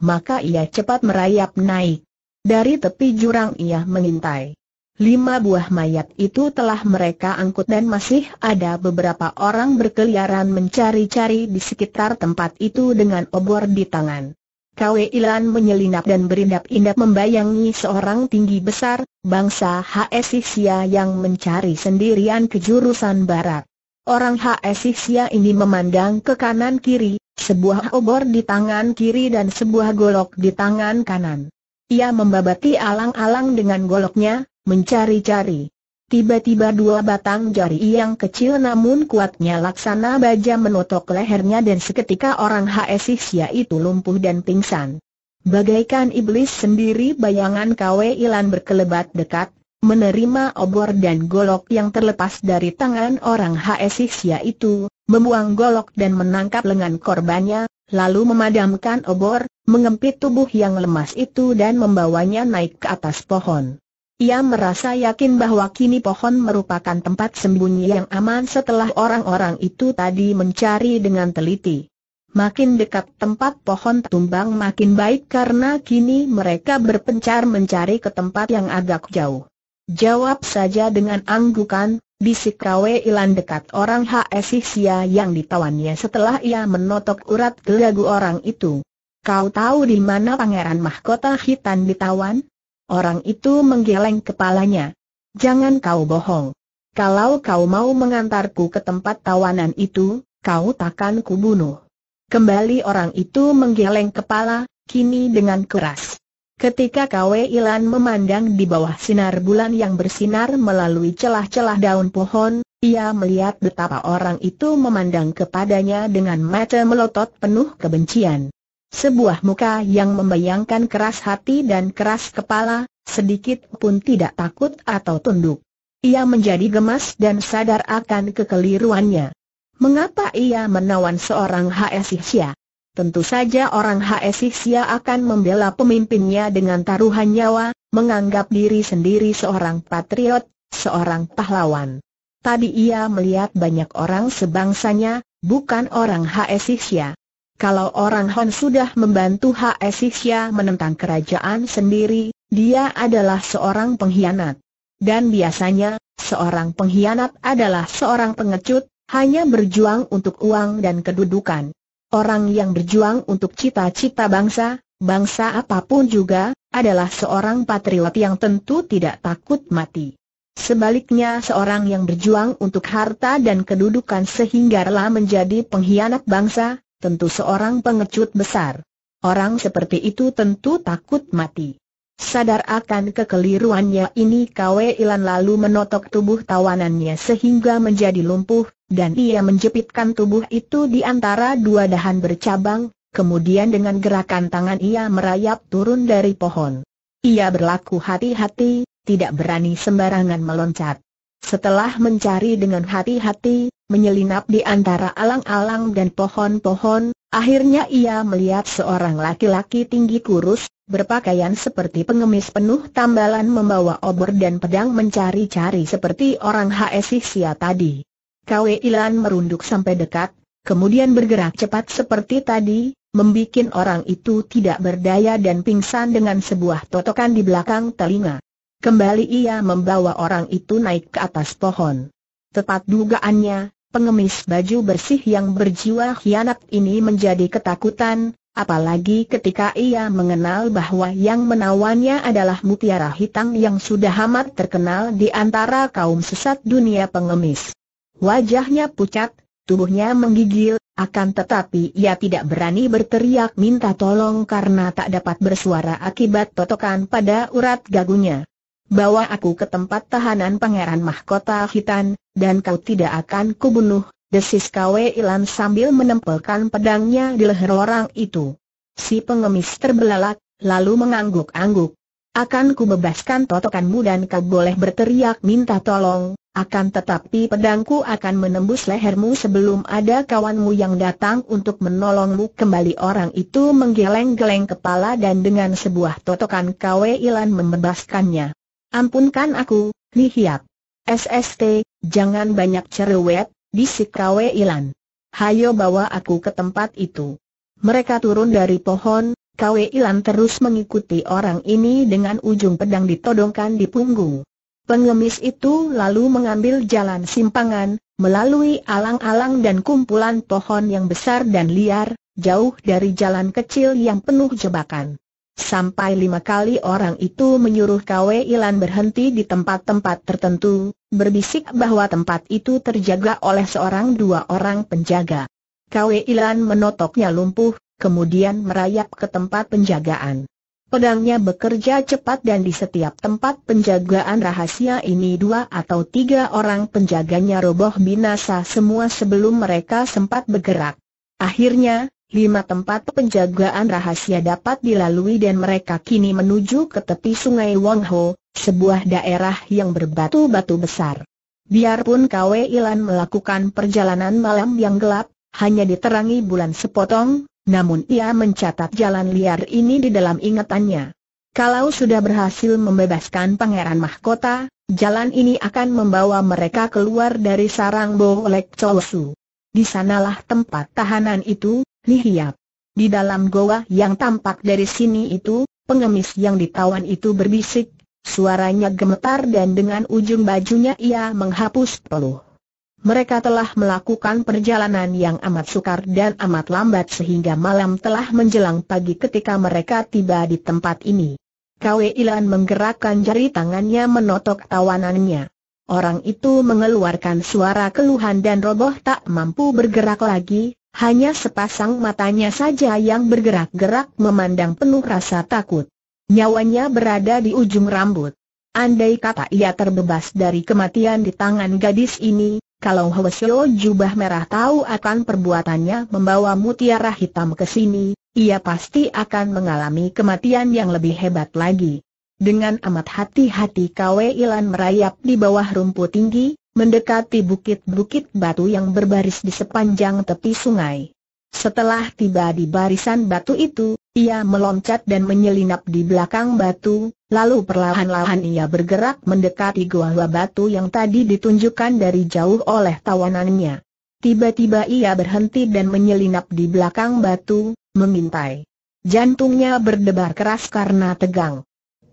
maka ia cepat merayap naik. Dari tepi jurang ia mengintai. Lima buah mayat itu telah mereka angkut dan masih ada beberapa orang berkeliaran mencari-cari di sekitar tempat itu dengan obor di tangan. Kwe Ilan menyelinap dan berindap-indap membayangi seorang tinggi besar, bangsa HSI Sia yang mencari sendirian ke jurusan barat. Orang Hsixia ini memandang ke kanan kiri, sebuah obor di tangan kiri dan sebuah golok di tangan kanan. Ia membabati alang-alang dengan goloknya, mencari-cari. Tiba-tiba dua batang jari yang kecil namun kuatnya laksana baja menotok lehernya dan seketika orang Hsixia itu lumpuh dan pingsan. Bagaikan iblis sendiri bayangan Kwe Ilan berkelebat dekat menerima obor dan golok yang terlepas dari tangan orang HSIXIA yaitu, membuang golok dan menangkap lengan korbannya, lalu memadamkan obor, mengempit tubuh yang lemas itu dan membawanya naik ke atas pohon. Ia merasa yakin bahwa kini pohon merupakan tempat sembunyi yang aman setelah orang-orang itu tadi mencari dengan teliti. Makin dekat tempat pohon tumbang makin baik karena kini mereka berpencar mencari ke tempat yang agak jauh. Jawab saja dengan anggukan, bisik Kwe Ilan dekat orang HSI yang ditawannya setelah ia menotok urat gelagu orang itu. Kau tahu di mana pangeran mahkota hitam ditawan? Orang itu menggeleng kepalanya. Jangan kau bohong. Kalau kau mau mengantarku ke tempat tawanan itu, kau takkan kubunuh. Kembali orang itu menggeleng kepala, kini dengan keras. Ketika Kwe Ilan memandang di bawah sinar bulan yang bersinar melalui celah-celah daun pohon, ia melihat betapa orang itu memandang kepadanya dengan mata melotot penuh kebencian. Sebuah muka yang membayangkan keras hati dan keras kepala, sedikit pun tidak takut atau tunduk. Ia menjadi gemas dan sadar akan kekeliruannya. Mengapa ia menawan seorang H.S. Hsia? Tentu saja orang HSI Xia akan membela pemimpinnya dengan taruhan nyawa, menganggap diri sendiri seorang patriot, seorang pahlawan. Tadi ia melihat banyak orang sebangsanya, bukan orang HSI Xia. Kalau orang Hon sudah membantu HSI Xia menentang kerajaan sendiri, dia adalah seorang pengkhianat. Dan biasanya, seorang pengkhianat adalah seorang pengecut, hanya berjuang untuk uang dan kedudukan. Orang yang berjuang untuk cita-cita bangsa, bangsa apapun juga, adalah seorang patriot yang tentu tidak takut mati. Sebaliknya seorang yang berjuang untuk harta dan kedudukan sehingga rela menjadi pengkhianat bangsa, tentu seorang pengecut besar. Orang seperti itu tentu takut mati. Sadar akan kekeliruannya ini Kwe Ilan lalu menotok tubuh tawanannya sehingga menjadi lumpuh, dan ia menjepitkan tubuh itu di antara dua dahan bercabang, kemudian dengan gerakan tangan ia merayap turun dari pohon. Ia berlaku hati-hati, tidak berani sembarangan meloncat. Setelah mencari dengan hati-hati, menyelinap di antara alang-alang dan pohon-pohon, Akhirnya ia melihat seorang laki-laki tinggi kurus, berpakaian seperti pengemis penuh tambalan membawa obor dan pedang mencari-cari seperti orang HSI Sia tadi. Kwe Ilan merunduk sampai dekat, kemudian bergerak cepat seperti tadi, membuat orang itu tidak berdaya dan pingsan dengan sebuah totokan di belakang telinga. Kembali ia membawa orang itu naik ke atas pohon. Tepat dugaannya, pengemis baju bersih yang berjiwa hianat ini menjadi ketakutan, apalagi ketika ia mengenal bahwa yang menawannya adalah mutiara hitam yang sudah amat terkenal di antara kaum sesat dunia pengemis. Wajahnya pucat, tubuhnya menggigil, akan tetapi ia tidak berani berteriak minta tolong karena tak dapat bersuara akibat totokan pada urat gagunya. Bawa aku ke tempat tahanan Pangeran Mahkota Hitam dan kau tidak akan kubunuh, desis Kwe Ilan sambil menempelkan pedangnya di leher orang itu. Si pengemis terbelalak, lalu mengangguk-angguk. Akan ku bebaskan totokanmu dan kau boleh berteriak minta tolong, akan tetapi pedangku akan menembus lehermu sebelum ada kawanmu yang datang untuk menolongmu kembali orang itu menggeleng-geleng kepala dan dengan sebuah totokan Kwe Ilan membebaskannya. Ampunkan aku, Nihiap. SST, Jangan banyak cerewet, bisik Kwe Ilan. Hayo bawa aku ke tempat itu. Mereka turun dari pohon, Kwe Ilan terus mengikuti orang ini dengan ujung pedang ditodongkan di punggung. Pengemis itu lalu mengambil jalan simpangan, melalui alang-alang dan kumpulan pohon yang besar dan liar, jauh dari jalan kecil yang penuh jebakan. Sampai lima kali orang itu menyuruh Kwe Ilan berhenti di tempat-tempat tertentu, berbisik bahwa tempat itu terjaga oleh seorang dua orang penjaga. Kwe Ilan menotoknya lumpuh, kemudian merayap ke tempat penjagaan. Pedangnya bekerja cepat dan di setiap tempat penjagaan rahasia ini dua atau tiga orang penjaganya roboh binasa semua sebelum mereka sempat bergerak. Akhirnya, lima tempat penjagaan rahasia dapat dilalui dan mereka kini menuju ke tepi sungai Wang Ho, sebuah daerah yang berbatu-batu besar. Biarpun Kwe Ilan melakukan perjalanan malam yang gelap, hanya diterangi bulan sepotong, namun ia mencatat jalan liar ini di dalam ingatannya. Kalau sudah berhasil membebaskan Pangeran Mahkota, jalan ini akan membawa mereka keluar dari sarang Bolek Chosu. Di sanalah tempat tahanan itu, Lihat. Di dalam goa yang tampak dari sini itu, pengemis yang ditawan itu berbisik, suaranya gemetar dan dengan ujung bajunya ia menghapus peluh. Mereka telah melakukan perjalanan yang amat sukar dan amat lambat sehingga malam telah menjelang pagi ketika mereka tiba di tempat ini. Kwe Ilan menggerakkan jari tangannya menotok tawanannya. Orang itu mengeluarkan suara keluhan dan roboh tak mampu bergerak lagi, hanya sepasang matanya saja yang bergerak-gerak memandang penuh rasa takut. Nyawanya berada di ujung rambut. Andai kata ia terbebas dari kematian di tangan gadis ini, kalau Hwasyo jubah merah tahu akan perbuatannya membawa mutiara hitam ke sini, ia pasti akan mengalami kematian yang lebih hebat lagi. Dengan amat hati-hati Kwe Ilan merayap di bawah rumput tinggi, mendekati bukit-bukit batu yang berbaris di sepanjang tepi sungai. Setelah tiba di barisan batu itu, ia meloncat dan menyelinap di belakang batu, lalu perlahan-lahan ia bergerak mendekati gua gua batu yang tadi ditunjukkan dari jauh oleh tawanannya. Tiba-tiba ia berhenti dan menyelinap di belakang batu, mengintai. Jantungnya berdebar keras karena tegang.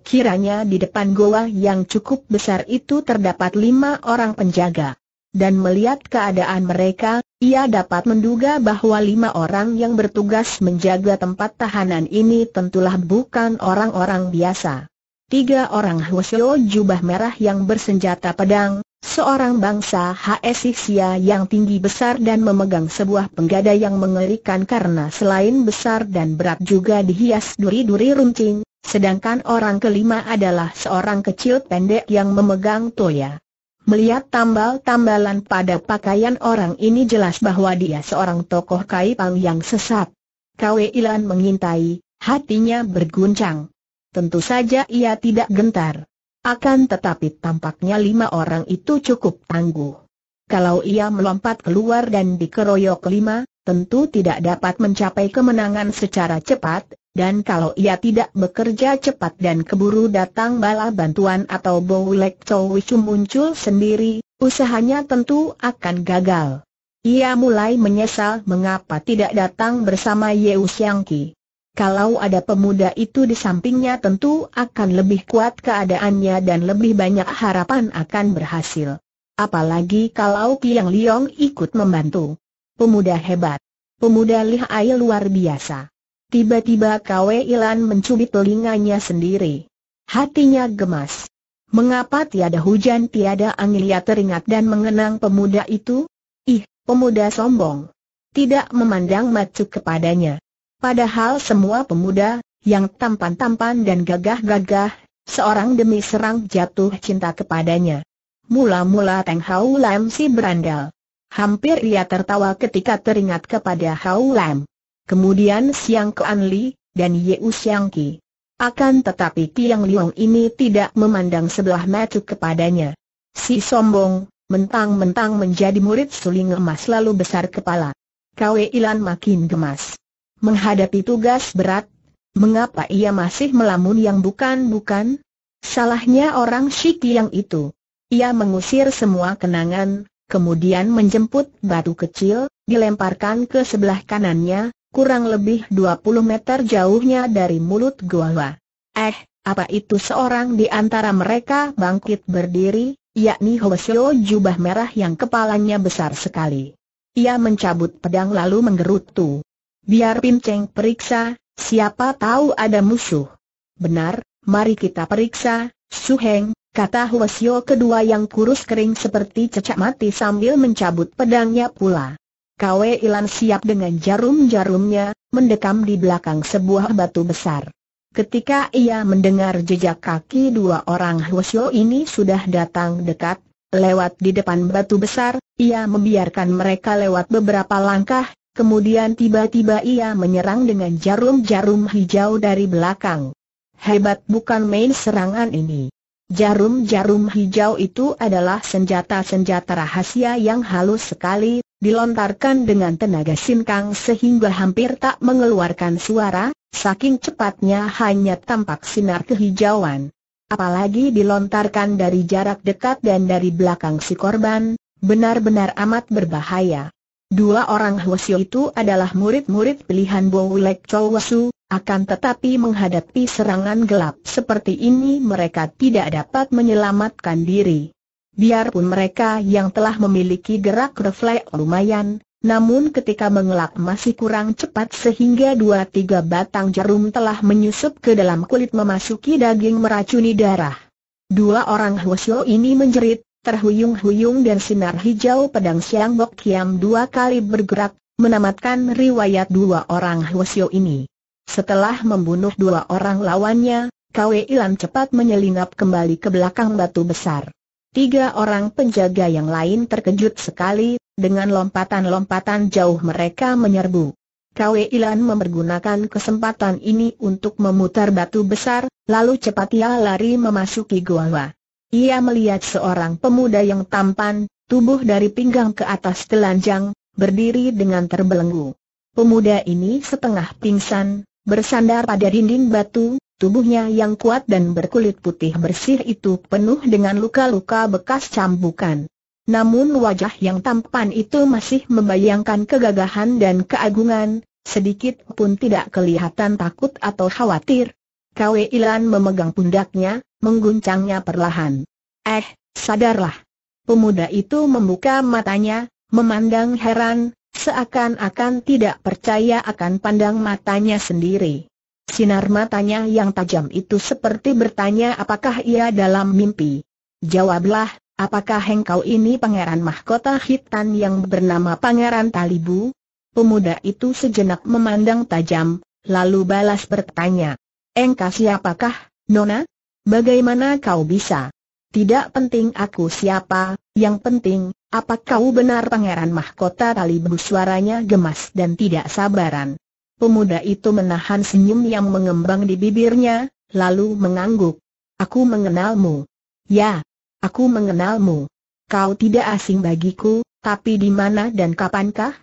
Kiranya di depan goa yang cukup besar itu terdapat lima orang penjaga. Dan melihat keadaan mereka, ia dapat menduga bahwa lima orang yang bertugas menjaga tempat tahanan ini tentulah bukan orang-orang biasa. Tiga orang Hwasyo jubah merah yang bersenjata pedang, Seorang bangsa Hsixia yang tinggi besar dan memegang sebuah penggada yang mengerikan karena selain besar dan berat juga dihias duri-duri runcing, sedangkan orang kelima adalah seorang kecil pendek yang memegang toya. Melihat tambal-tambalan pada pakaian orang ini jelas bahwa dia seorang tokoh kaipang yang sesat. Kwe Ilan mengintai, hatinya berguncang. Tentu saja ia tidak gentar. Akan tetapi tampaknya lima orang itu cukup tangguh. Kalau ia melompat keluar dan dikeroyok lima, tentu tidak dapat mencapai kemenangan secara cepat, dan kalau ia tidak bekerja cepat dan keburu datang bala bantuan atau Bowlek Chowichu muncul sendiri, usahanya tentu akan gagal. Ia mulai menyesal mengapa tidak datang bersama Yeus Yangki. Kalau ada pemuda itu di sampingnya tentu akan lebih kuat keadaannya dan lebih banyak harapan akan berhasil. Apalagi kalau Kiang Liong ikut membantu. Pemuda hebat. Pemuda lihai luar biasa. Tiba-tiba Kwe Ilan mencubit telinganya sendiri. Hatinya gemas. Mengapa tiada hujan tiada angin ia teringat dan mengenang pemuda itu? Ih, pemuda sombong. Tidak memandang macu kepadanya. Padahal semua pemuda, yang tampan-tampan dan gagah-gagah, seorang demi serang jatuh cinta kepadanya. Mula-mula Teng Hau Lam si berandal. Hampir ia tertawa ketika teringat kepada Hau Lam. Kemudian Siang Kean Li, dan Yeu Siang Ki. Akan tetapi Tiang Liong ini tidak memandang sebelah mata kepadanya. Si sombong, mentang-mentang menjadi murid suling emas lalu besar kepala. Kwe Ilan makin gemas menghadapi tugas berat, mengapa ia masih melamun yang bukan-bukan? Salahnya orang Shiki yang itu. Ia mengusir semua kenangan, kemudian menjemput batu kecil, dilemparkan ke sebelah kanannya, kurang lebih 20 meter jauhnya dari mulut gua. Eh, apa itu seorang di antara mereka bangkit berdiri, yakni Hwasyo jubah merah yang kepalanya besar sekali. Ia mencabut pedang lalu menggerutu. Biar Pim Cheng periksa, siapa tahu ada musuh. Benar, mari kita periksa, Su Heng, kata Huasio kedua yang kurus kering seperti cecak mati sambil mencabut pedangnya pula. Kwe Ilan siap dengan jarum-jarumnya, mendekam di belakang sebuah batu besar. Ketika ia mendengar jejak kaki dua orang Huasio ini sudah datang dekat, lewat di depan batu besar, ia membiarkan mereka lewat beberapa langkah, Kemudian tiba-tiba ia menyerang dengan jarum-jarum hijau dari belakang. Hebat bukan main serangan ini. Jarum-jarum hijau itu adalah senjata-senjata rahasia yang halus sekali, dilontarkan dengan tenaga sinkang sehingga hampir tak mengeluarkan suara, saking cepatnya hanya tampak sinar kehijauan. Apalagi dilontarkan dari jarak dekat dan dari belakang si korban, benar-benar amat berbahaya. Dua orang Hwasyo itu adalah murid-murid pilihan Bowlek Wilek Chow akan tetapi menghadapi serangan gelap seperti ini mereka tidak dapat menyelamatkan diri. Biarpun mereka yang telah memiliki gerak refleks lumayan, namun ketika mengelak masih kurang cepat sehingga dua tiga batang jarum telah menyusup ke dalam kulit memasuki daging meracuni darah. Dua orang Hwasyo ini menjerit, terhuyung-huyung dan sinar hijau pedang Siang Bok Kiam dua kali bergerak, menamatkan riwayat dua orang Hwasyo ini. Setelah membunuh dua orang lawannya, Kwe Ilan cepat menyelinap kembali ke belakang batu besar. Tiga orang penjaga yang lain terkejut sekali, dengan lompatan-lompatan jauh mereka menyerbu. Kwe Ilan mempergunakan kesempatan ini untuk memutar batu besar, lalu cepat ia lari memasuki gua. Ia melihat seorang pemuda yang tampan, tubuh dari pinggang ke atas telanjang, berdiri dengan terbelenggu. Pemuda ini setengah pingsan, bersandar pada dinding batu, tubuhnya yang kuat dan berkulit putih bersih itu penuh dengan luka-luka bekas cambukan. Namun wajah yang tampan itu masih membayangkan kegagahan dan keagungan, sedikit pun tidak kelihatan takut atau khawatir, Kwe Ilan memegang pundaknya, mengguncangnya perlahan. Eh, sadarlah. Pemuda itu membuka matanya, memandang heran, seakan-akan tidak percaya akan pandang matanya sendiri. Sinar matanya yang tajam itu seperti bertanya apakah ia dalam mimpi. Jawablah, apakah engkau ini pangeran mahkota hitam yang bernama Pangeran Talibu? Pemuda itu sejenak memandang tajam, lalu balas bertanya. Engkau siapakah, Nona? Bagaimana kau bisa? Tidak penting aku siapa, yang penting, apa kau benar pangeran mahkota Talibu suaranya gemas dan tidak sabaran. Pemuda itu menahan senyum yang mengembang di bibirnya, lalu mengangguk. Aku mengenalmu. Ya, aku mengenalmu. Kau tidak asing bagiku, tapi di mana dan kapankah?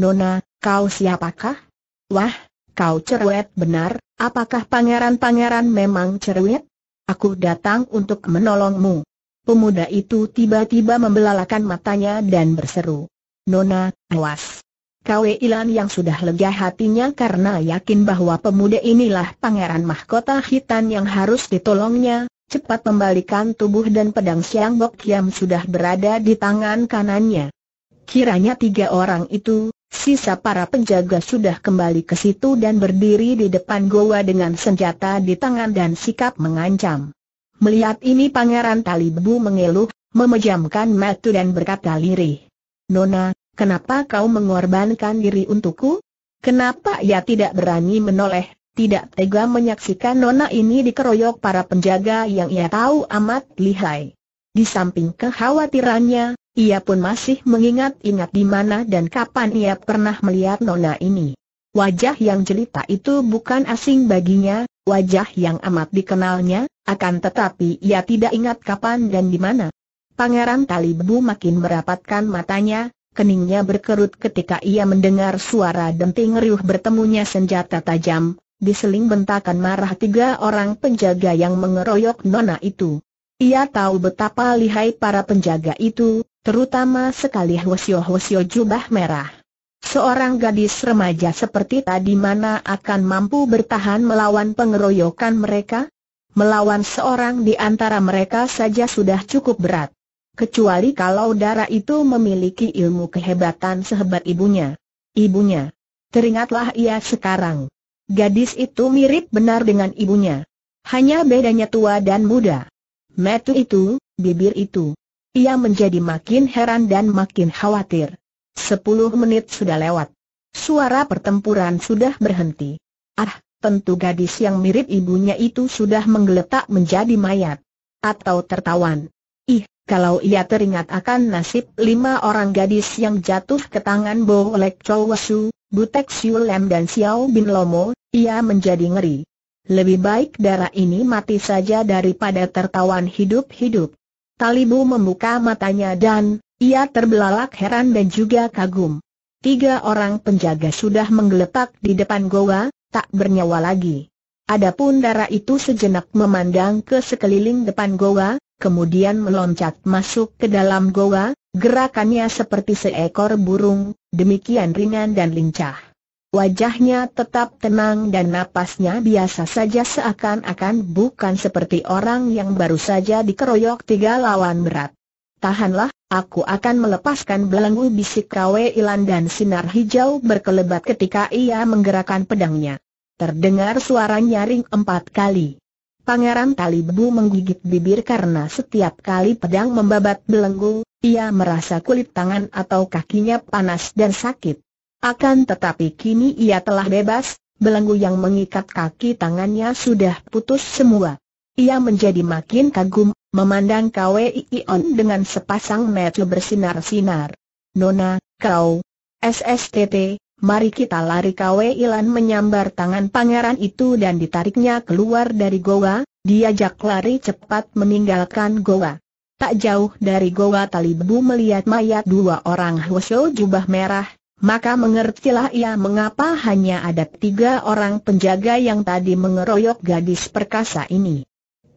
Nona, kau siapakah? Wah, Kau cerewet benar, apakah pangeran-pangeran memang cerewet? Aku datang untuk menolongmu. Pemuda itu tiba-tiba membelalakan matanya dan berseru. Nona, awas. Kwe Ilan yang sudah lega hatinya karena yakin bahwa pemuda inilah pangeran mahkota hitam yang harus ditolongnya, cepat membalikan tubuh dan pedang Siang Bok yang sudah berada di tangan kanannya. Kiranya tiga orang itu, Sisa para penjaga sudah kembali ke situ dan berdiri di depan goa dengan senjata di tangan dan sikap mengancam. Melihat ini Pangeran Talibu mengeluh, memejamkan mata dan berkata lirih. Nona, kenapa kau mengorbankan diri untukku? Kenapa ia tidak berani menoleh, tidak tega menyaksikan Nona ini dikeroyok para penjaga yang ia tahu amat lihai. Di samping kekhawatirannya, ia pun masih mengingat-ingat di mana dan kapan ia pernah melihat nona ini. Wajah yang jelita itu bukan asing baginya, wajah yang amat dikenalnya, akan tetapi ia tidak ingat kapan dan di mana. Pangeran Talibu makin merapatkan matanya, keningnya berkerut ketika ia mendengar suara denting riuh bertemunya senjata tajam, diseling bentakan marah tiga orang penjaga yang mengeroyok nona itu. Ia tahu betapa lihai para penjaga itu, Terutama sekali Hwasyo-Hwasyo jubah merah. Seorang gadis remaja seperti tadi mana akan mampu bertahan melawan pengeroyokan mereka? Melawan seorang di antara mereka saja sudah cukup berat. Kecuali kalau darah itu memiliki ilmu kehebatan sehebat ibunya. Ibunya. Teringatlah ia sekarang. Gadis itu mirip benar dengan ibunya. Hanya bedanya tua dan muda. Metu itu, bibir itu, ia menjadi makin heran dan makin khawatir. Sepuluh menit sudah lewat. Suara pertempuran sudah berhenti. Ah, tentu gadis yang mirip ibunya itu sudah menggeletak menjadi mayat. Atau tertawan. Ih, kalau ia teringat akan nasib lima orang gadis yang jatuh ke tangan Bo Lek Chow Wasu, Butek Siu Lem dan Xiao Bin Lomo, ia menjadi ngeri. Lebih baik darah ini mati saja daripada tertawan hidup-hidup. Talibu membuka matanya dan, ia terbelalak heran dan juga kagum. Tiga orang penjaga sudah menggeletak di depan goa, tak bernyawa lagi. Adapun darah itu sejenak memandang ke sekeliling depan goa, kemudian meloncat masuk ke dalam goa, gerakannya seperti seekor burung, demikian ringan dan lincah. Wajahnya tetap tenang dan napasnya biasa saja seakan-akan bukan seperti orang yang baru saja dikeroyok tiga lawan berat. Tahanlah, aku akan melepaskan belenggu bisik Kwe Ilan dan sinar hijau berkelebat ketika ia menggerakkan pedangnya. Terdengar suara nyaring empat kali. Pangeran Talibu menggigit bibir karena setiap kali pedang membabat belenggu, ia merasa kulit tangan atau kakinya panas dan sakit. Akan tetapi kini ia telah bebas, belenggu yang mengikat kaki tangannya sudah putus semua. Ia menjadi makin kagum, memandang KWI ion dengan sepasang mata bersinar-sinar. Nona, kau, SSTT, mari kita lari KWI Ilan menyambar tangan pangeran itu dan ditariknya keluar dari goa, diajak lari cepat meninggalkan goa. Tak jauh dari goa Talibu melihat mayat dua orang Hwasyo jubah merah, maka mengertilah ia mengapa hanya ada tiga orang penjaga yang tadi mengeroyok gadis perkasa ini.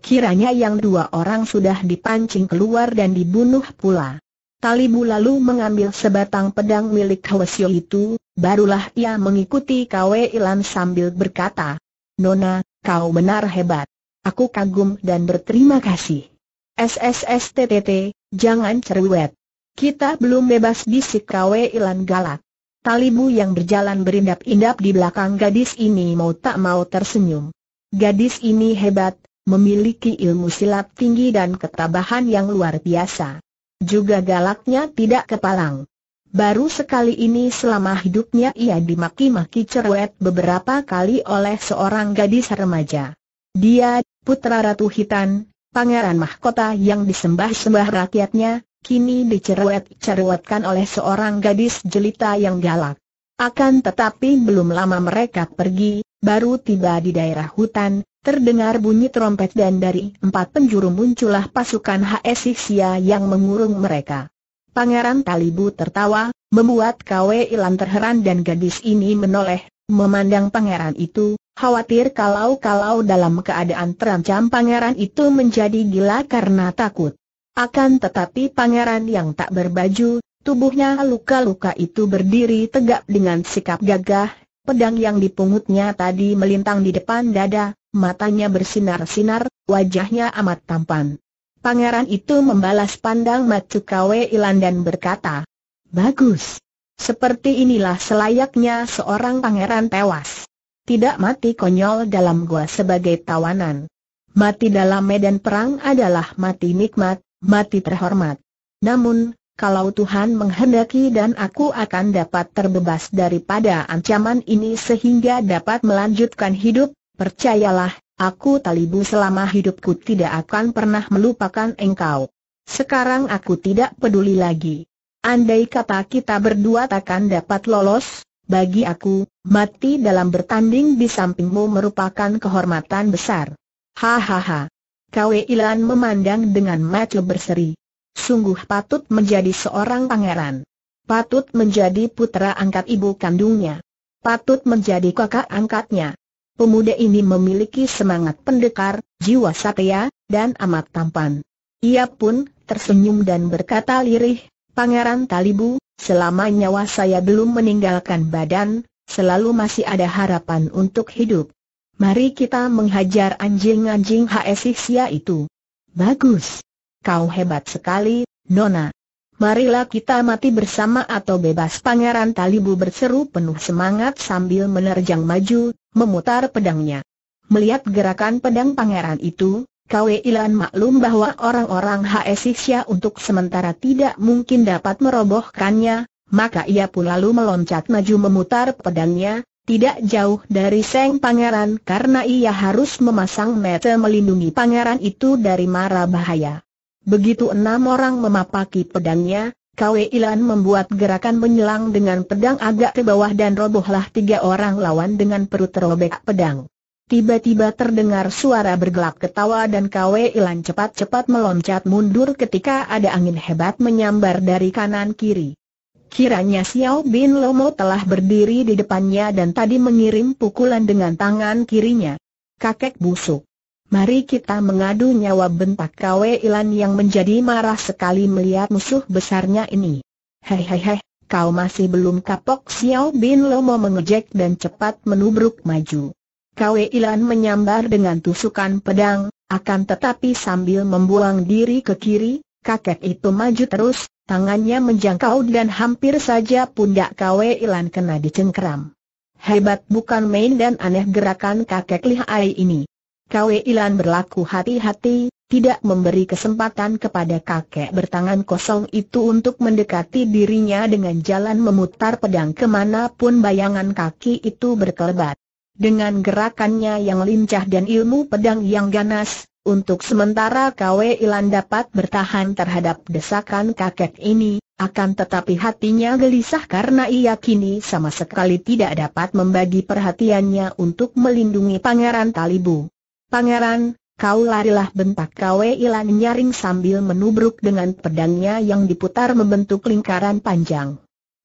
Kiranya yang dua orang sudah dipancing keluar dan dibunuh pula. Talibu lalu mengambil sebatang pedang milik Hwasyo itu, barulah ia mengikuti Kwe Ilan sambil berkata, Nona, kau benar hebat. Aku kagum dan berterima kasih. SSSTTT, jangan cerewet. Kita belum bebas bisik Kwe Ilan galak. Talibu yang berjalan berindap-indap di belakang gadis ini mau tak mau tersenyum. Gadis ini hebat, memiliki ilmu silat tinggi dan ketabahan yang luar biasa. Juga galaknya tidak kepalang. Baru sekali ini selama hidupnya ia dimaki-maki cerewet beberapa kali oleh seorang gadis remaja. Dia, putra Ratu Hitan, pangeran mahkota yang disembah-sembah rakyatnya, kini dicerewet-cerewetkan oleh seorang gadis jelita yang galak. Akan tetapi belum lama mereka pergi, baru tiba di daerah hutan, terdengar bunyi trompet dan dari empat penjuru muncullah pasukan HS yang mengurung mereka. Pangeran Talibu tertawa, membuat KW Ilan terheran dan gadis ini menoleh, memandang pangeran itu, khawatir kalau-kalau dalam keadaan terancam pangeran itu menjadi gila karena takut. Akan tetapi pangeran yang tak berbaju, tubuhnya luka-luka itu berdiri tegak dengan sikap gagah, pedang yang dipungutnya tadi melintang di depan dada, matanya bersinar-sinar, wajahnya amat tampan. Pangeran itu membalas pandang Matsukawe Ilan dan berkata, Bagus. Seperti inilah selayaknya seorang pangeran tewas. Tidak mati konyol dalam gua sebagai tawanan. Mati dalam medan perang adalah mati nikmat, mati terhormat. Namun, kalau Tuhan menghendaki dan aku akan dapat terbebas daripada ancaman ini sehingga dapat melanjutkan hidup, percayalah, aku talibu selama hidupku tidak akan pernah melupakan engkau. Sekarang aku tidak peduli lagi. Andai kata kita berdua takkan dapat lolos, bagi aku, mati dalam bertanding di sampingmu merupakan kehormatan besar. Hahaha. Kwe Ilan memandang dengan mata berseri. Sungguh patut menjadi seorang pangeran. Patut menjadi putra angkat ibu kandungnya. Patut menjadi kakak angkatnya. Pemuda ini memiliki semangat pendekar, jiwa satya, dan amat tampan. Ia pun tersenyum dan berkata lirih, Pangeran Talibu, selama nyawa saya belum meninggalkan badan, selalu masih ada harapan untuk hidup. Mari kita menghajar anjing-anjing Hsia itu. Bagus. Kau hebat sekali, Nona. Marilah kita mati bersama atau bebas Pangeran Talibu berseru penuh semangat sambil menerjang maju, memutar pedangnya. Melihat gerakan pedang pangeran itu, Kwe Ilan maklum bahwa orang-orang HSISya untuk sementara tidak mungkin dapat merobohkannya, maka ia pun lalu meloncat maju memutar pedangnya, tidak jauh dari Seng Pangeran karena ia harus memasang mata melindungi pangeran itu dari mara bahaya. Begitu enam orang memapaki pedangnya, Kwe Ilan membuat gerakan menyelang dengan pedang agak ke bawah dan robohlah tiga orang lawan dengan perut terobek pedang. Tiba-tiba terdengar suara bergelak ketawa dan Kwe Ilan cepat-cepat meloncat mundur ketika ada angin hebat menyambar dari kanan kiri. Kiranya Xiao Bin Lomo telah berdiri di depannya dan tadi mengirim pukulan dengan tangan kirinya. Kakek busuk. Mari kita mengadu nyawa bentak Kwe Ilan yang menjadi marah sekali melihat musuh besarnya ini. Hei hei hei, kau masih belum kapok Xiao Bin Lomo mengejek dan cepat menubruk maju. Kwe Ilan menyambar dengan tusukan pedang, akan tetapi sambil membuang diri ke kiri, kakek itu maju terus, Tangannya menjangkau dan hampir saja pundak Kwe Ilan kena dicengkeram. Hebat bukan main dan aneh gerakan kakek lihai ini. Kwe Ilan berlaku hati-hati, tidak memberi kesempatan kepada kakek bertangan kosong itu untuk mendekati dirinya dengan jalan memutar pedang kemanapun bayangan kaki itu berkelebat. Dengan gerakannya yang lincah dan ilmu pedang yang ganas, untuk sementara KW Ilan dapat bertahan terhadap desakan kakek ini, akan tetapi hatinya gelisah karena ia kini sama sekali tidak dapat membagi perhatiannya untuk melindungi Pangeran Talibu. Pangeran, kau larilah bentak KW Ilan nyaring sambil menubruk dengan pedangnya yang diputar membentuk lingkaran panjang.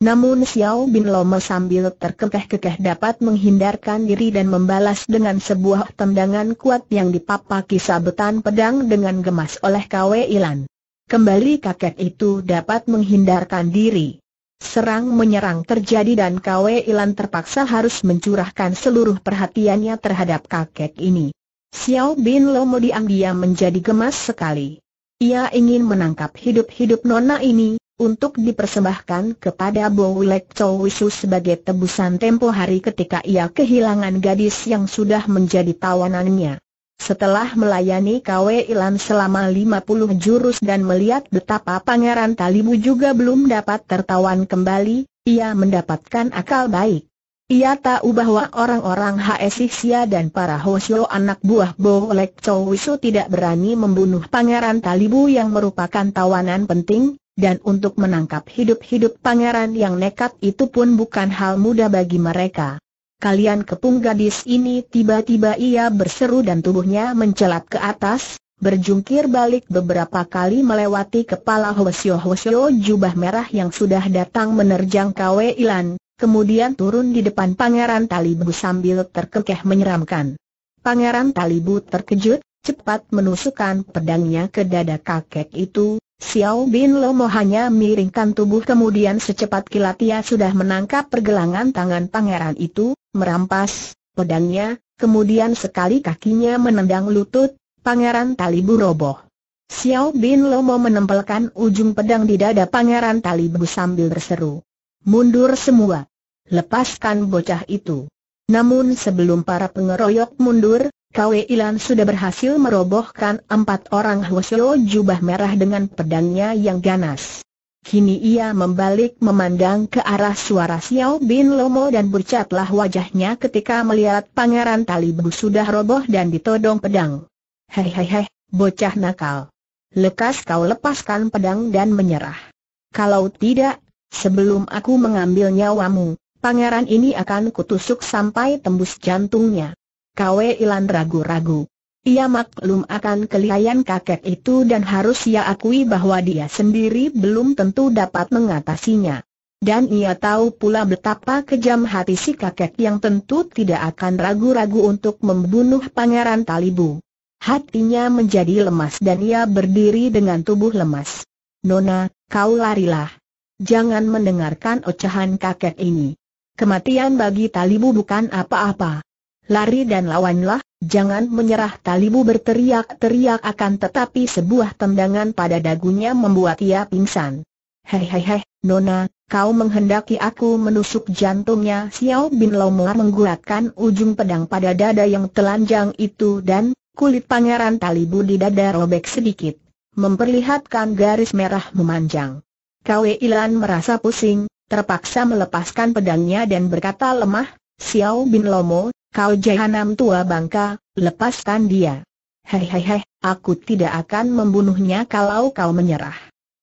Namun Xiao Bin Lomo sambil terkekeh-kekeh dapat menghindarkan diri dan membalas dengan sebuah tendangan kuat yang dipapaki sabetan pedang dengan gemas oleh Kwe Ilan. Kembali kakek itu dapat menghindarkan diri. Serang menyerang terjadi dan Kwe Ilan terpaksa harus mencurahkan seluruh perhatiannya terhadap kakek ini. Xiao Bin Lomo diam-diam menjadi gemas sekali. Ia ingin menangkap hidup-hidup nona ini, untuk dipersembahkan kepada Bo Wilek Chow Wisu sebagai tebusan tempo hari ketika ia kehilangan gadis yang sudah menjadi tawanannya. Setelah melayani Kwe Ilan selama 50 jurus dan melihat betapa Pangeran Talibu juga belum dapat tertawan kembali, ia mendapatkan akal baik. Ia tahu bahwa orang-orang Hesisia dan para Hoshio anak buah Bo Lek Wisu tidak berani membunuh Pangeran Talibu yang merupakan tawanan penting, dan untuk menangkap hidup-hidup pangeran yang nekat itu pun bukan hal mudah bagi mereka. Kalian kepung gadis ini tiba-tiba ia berseru dan tubuhnya mencelat ke atas, berjungkir balik beberapa kali melewati kepala Hwasyo Hwasyo jubah merah yang sudah datang menerjang Kwe Ilan, kemudian turun di depan Pangeran Talibu sambil terkekeh menyeramkan. Pangeran Talibu terkejut, cepat menusukkan pedangnya ke dada kakek itu, Xiao Bin Lomo hanya miringkan tubuh kemudian secepat kilat ia sudah menangkap pergelangan tangan pangeran itu, merampas pedangnya, kemudian sekali kakinya menendang lutut, pangeran Talibu roboh. Xiao Bin Lomo menempelkan ujung pedang di dada pangeran Talibu sambil berseru. Mundur semua! Lepaskan bocah itu! Namun sebelum para pengeroyok mundur, Kwe Ilan sudah berhasil merobohkan empat orang Hwasyo jubah merah dengan pedangnya yang ganas. Kini ia membalik memandang ke arah suara Xiao Bin Lomo dan bercatlah wajahnya ketika melihat pangeran Talibu sudah roboh dan ditodong pedang. Hei hei hei, bocah nakal. Lekas kau lepaskan pedang dan menyerah. Kalau tidak, sebelum aku mengambil nyawamu, pangeran ini akan kutusuk sampai tembus jantungnya. Kwe Ilan ragu-ragu. Ia maklum akan kelihayan kakek itu dan harus ia akui bahwa dia sendiri belum tentu dapat mengatasinya. Dan ia tahu pula betapa kejam hati si kakek yang tentu tidak akan ragu-ragu untuk membunuh Pangeran Talibu. Hatinya menjadi lemas dan ia berdiri dengan tubuh lemas. Nona, kau larilah. Jangan mendengarkan ocehan kakek ini. Kematian bagi Talibu bukan apa-apa. Lari dan lawanlah, jangan menyerah Talibu berteriak-teriak akan tetapi sebuah tendangan pada dagunya membuat ia pingsan. Hei hei hei, Nona, kau menghendaki aku menusuk jantungnya Xiao Bin Lomuar menggulatkan ujung pedang pada dada yang telanjang itu dan kulit pangeran Talibu di dada robek sedikit, memperlihatkan garis merah memanjang. Kwe Ilan merasa pusing, terpaksa melepaskan pedangnya dan berkata lemah, Xiao Bin Lomo, Kau jahanam tua bangka, lepaskan dia. Hei hei hei, aku tidak akan membunuhnya kalau kau menyerah.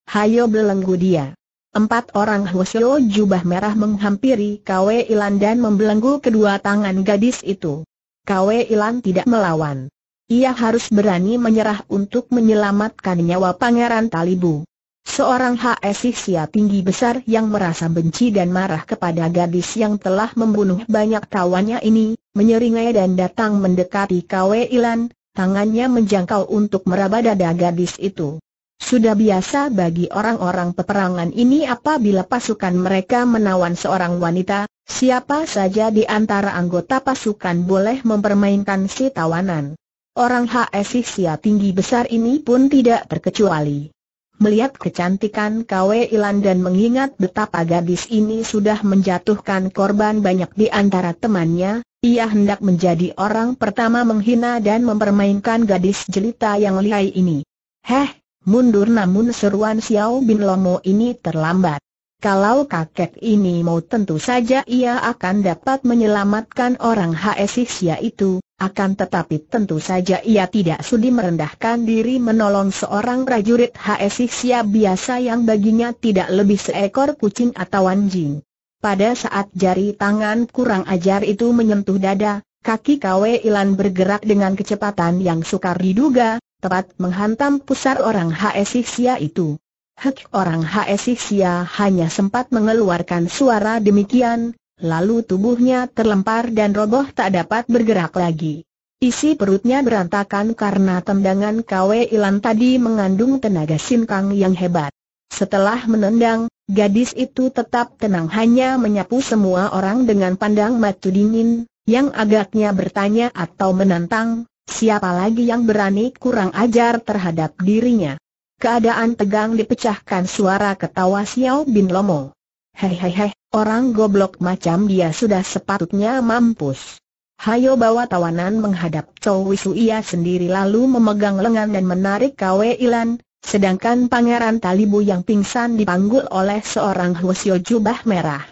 Hayo belenggu dia. Empat orang Hwasyo jubah merah menghampiri Kwe Ilan dan membelenggu kedua tangan gadis itu. Kwe Ilan tidak melawan. Ia harus berani menyerah untuk menyelamatkan nyawa Pangeran Talibu. Seorang HSI siap tinggi besar yang merasa benci dan marah kepada gadis yang telah membunuh banyak kawannya ini, menyeringai dan datang mendekati Kwe Ilan, tangannya menjangkau untuk meraba dada gadis itu. Sudah biasa bagi orang-orang peperangan ini apabila pasukan mereka menawan seorang wanita, siapa saja di antara anggota pasukan boleh mempermainkan si tawanan. Orang HSI sia tinggi besar ini pun tidak terkecuali. Melihat kecantikan Kwe Ilan dan mengingat betapa gadis ini sudah menjatuhkan korban banyak di antara temannya, ia hendak menjadi orang pertama menghina dan mempermainkan gadis jelita yang lihai ini. Heh, mundur namun seruan Xiao Bin Lomo ini terlambat. Kalau kakek ini mau tentu saja ia akan dapat menyelamatkan orang Hesisia itu, akan tetapi tentu saja ia tidak sudi merendahkan diri menolong seorang prajurit Hesisia ya, biasa yang baginya tidak lebih seekor kucing atau anjing. Pada saat jari tangan kurang ajar itu menyentuh dada, kaki Kwe Ilan bergerak dengan kecepatan yang sukar diduga, tepat menghantam pusar orang Hesisia itu. Hek orang Hsia hanya sempat mengeluarkan suara demikian, lalu tubuhnya terlempar dan roboh tak dapat bergerak lagi. Isi perutnya berantakan karena tendangan KW Ilan tadi mengandung tenaga sinkang yang hebat. Setelah menendang, gadis itu tetap tenang hanya menyapu semua orang dengan pandang mata dingin, yang agaknya bertanya atau menantang, siapa lagi yang berani kurang ajar terhadap dirinya. Keadaan tegang dipecahkan suara ketawa Xiao Bin Lomo. hei, orang goblok macam dia sudah sepatutnya mampus. Hayo bawa tawanan menghadap Chow ia sendiri lalu memegang lengan dan menarik Kwe Ilan, sedangkan Pangeran Talibu yang pingsan dipanggul oleh seorang Hwasyo jubah merah.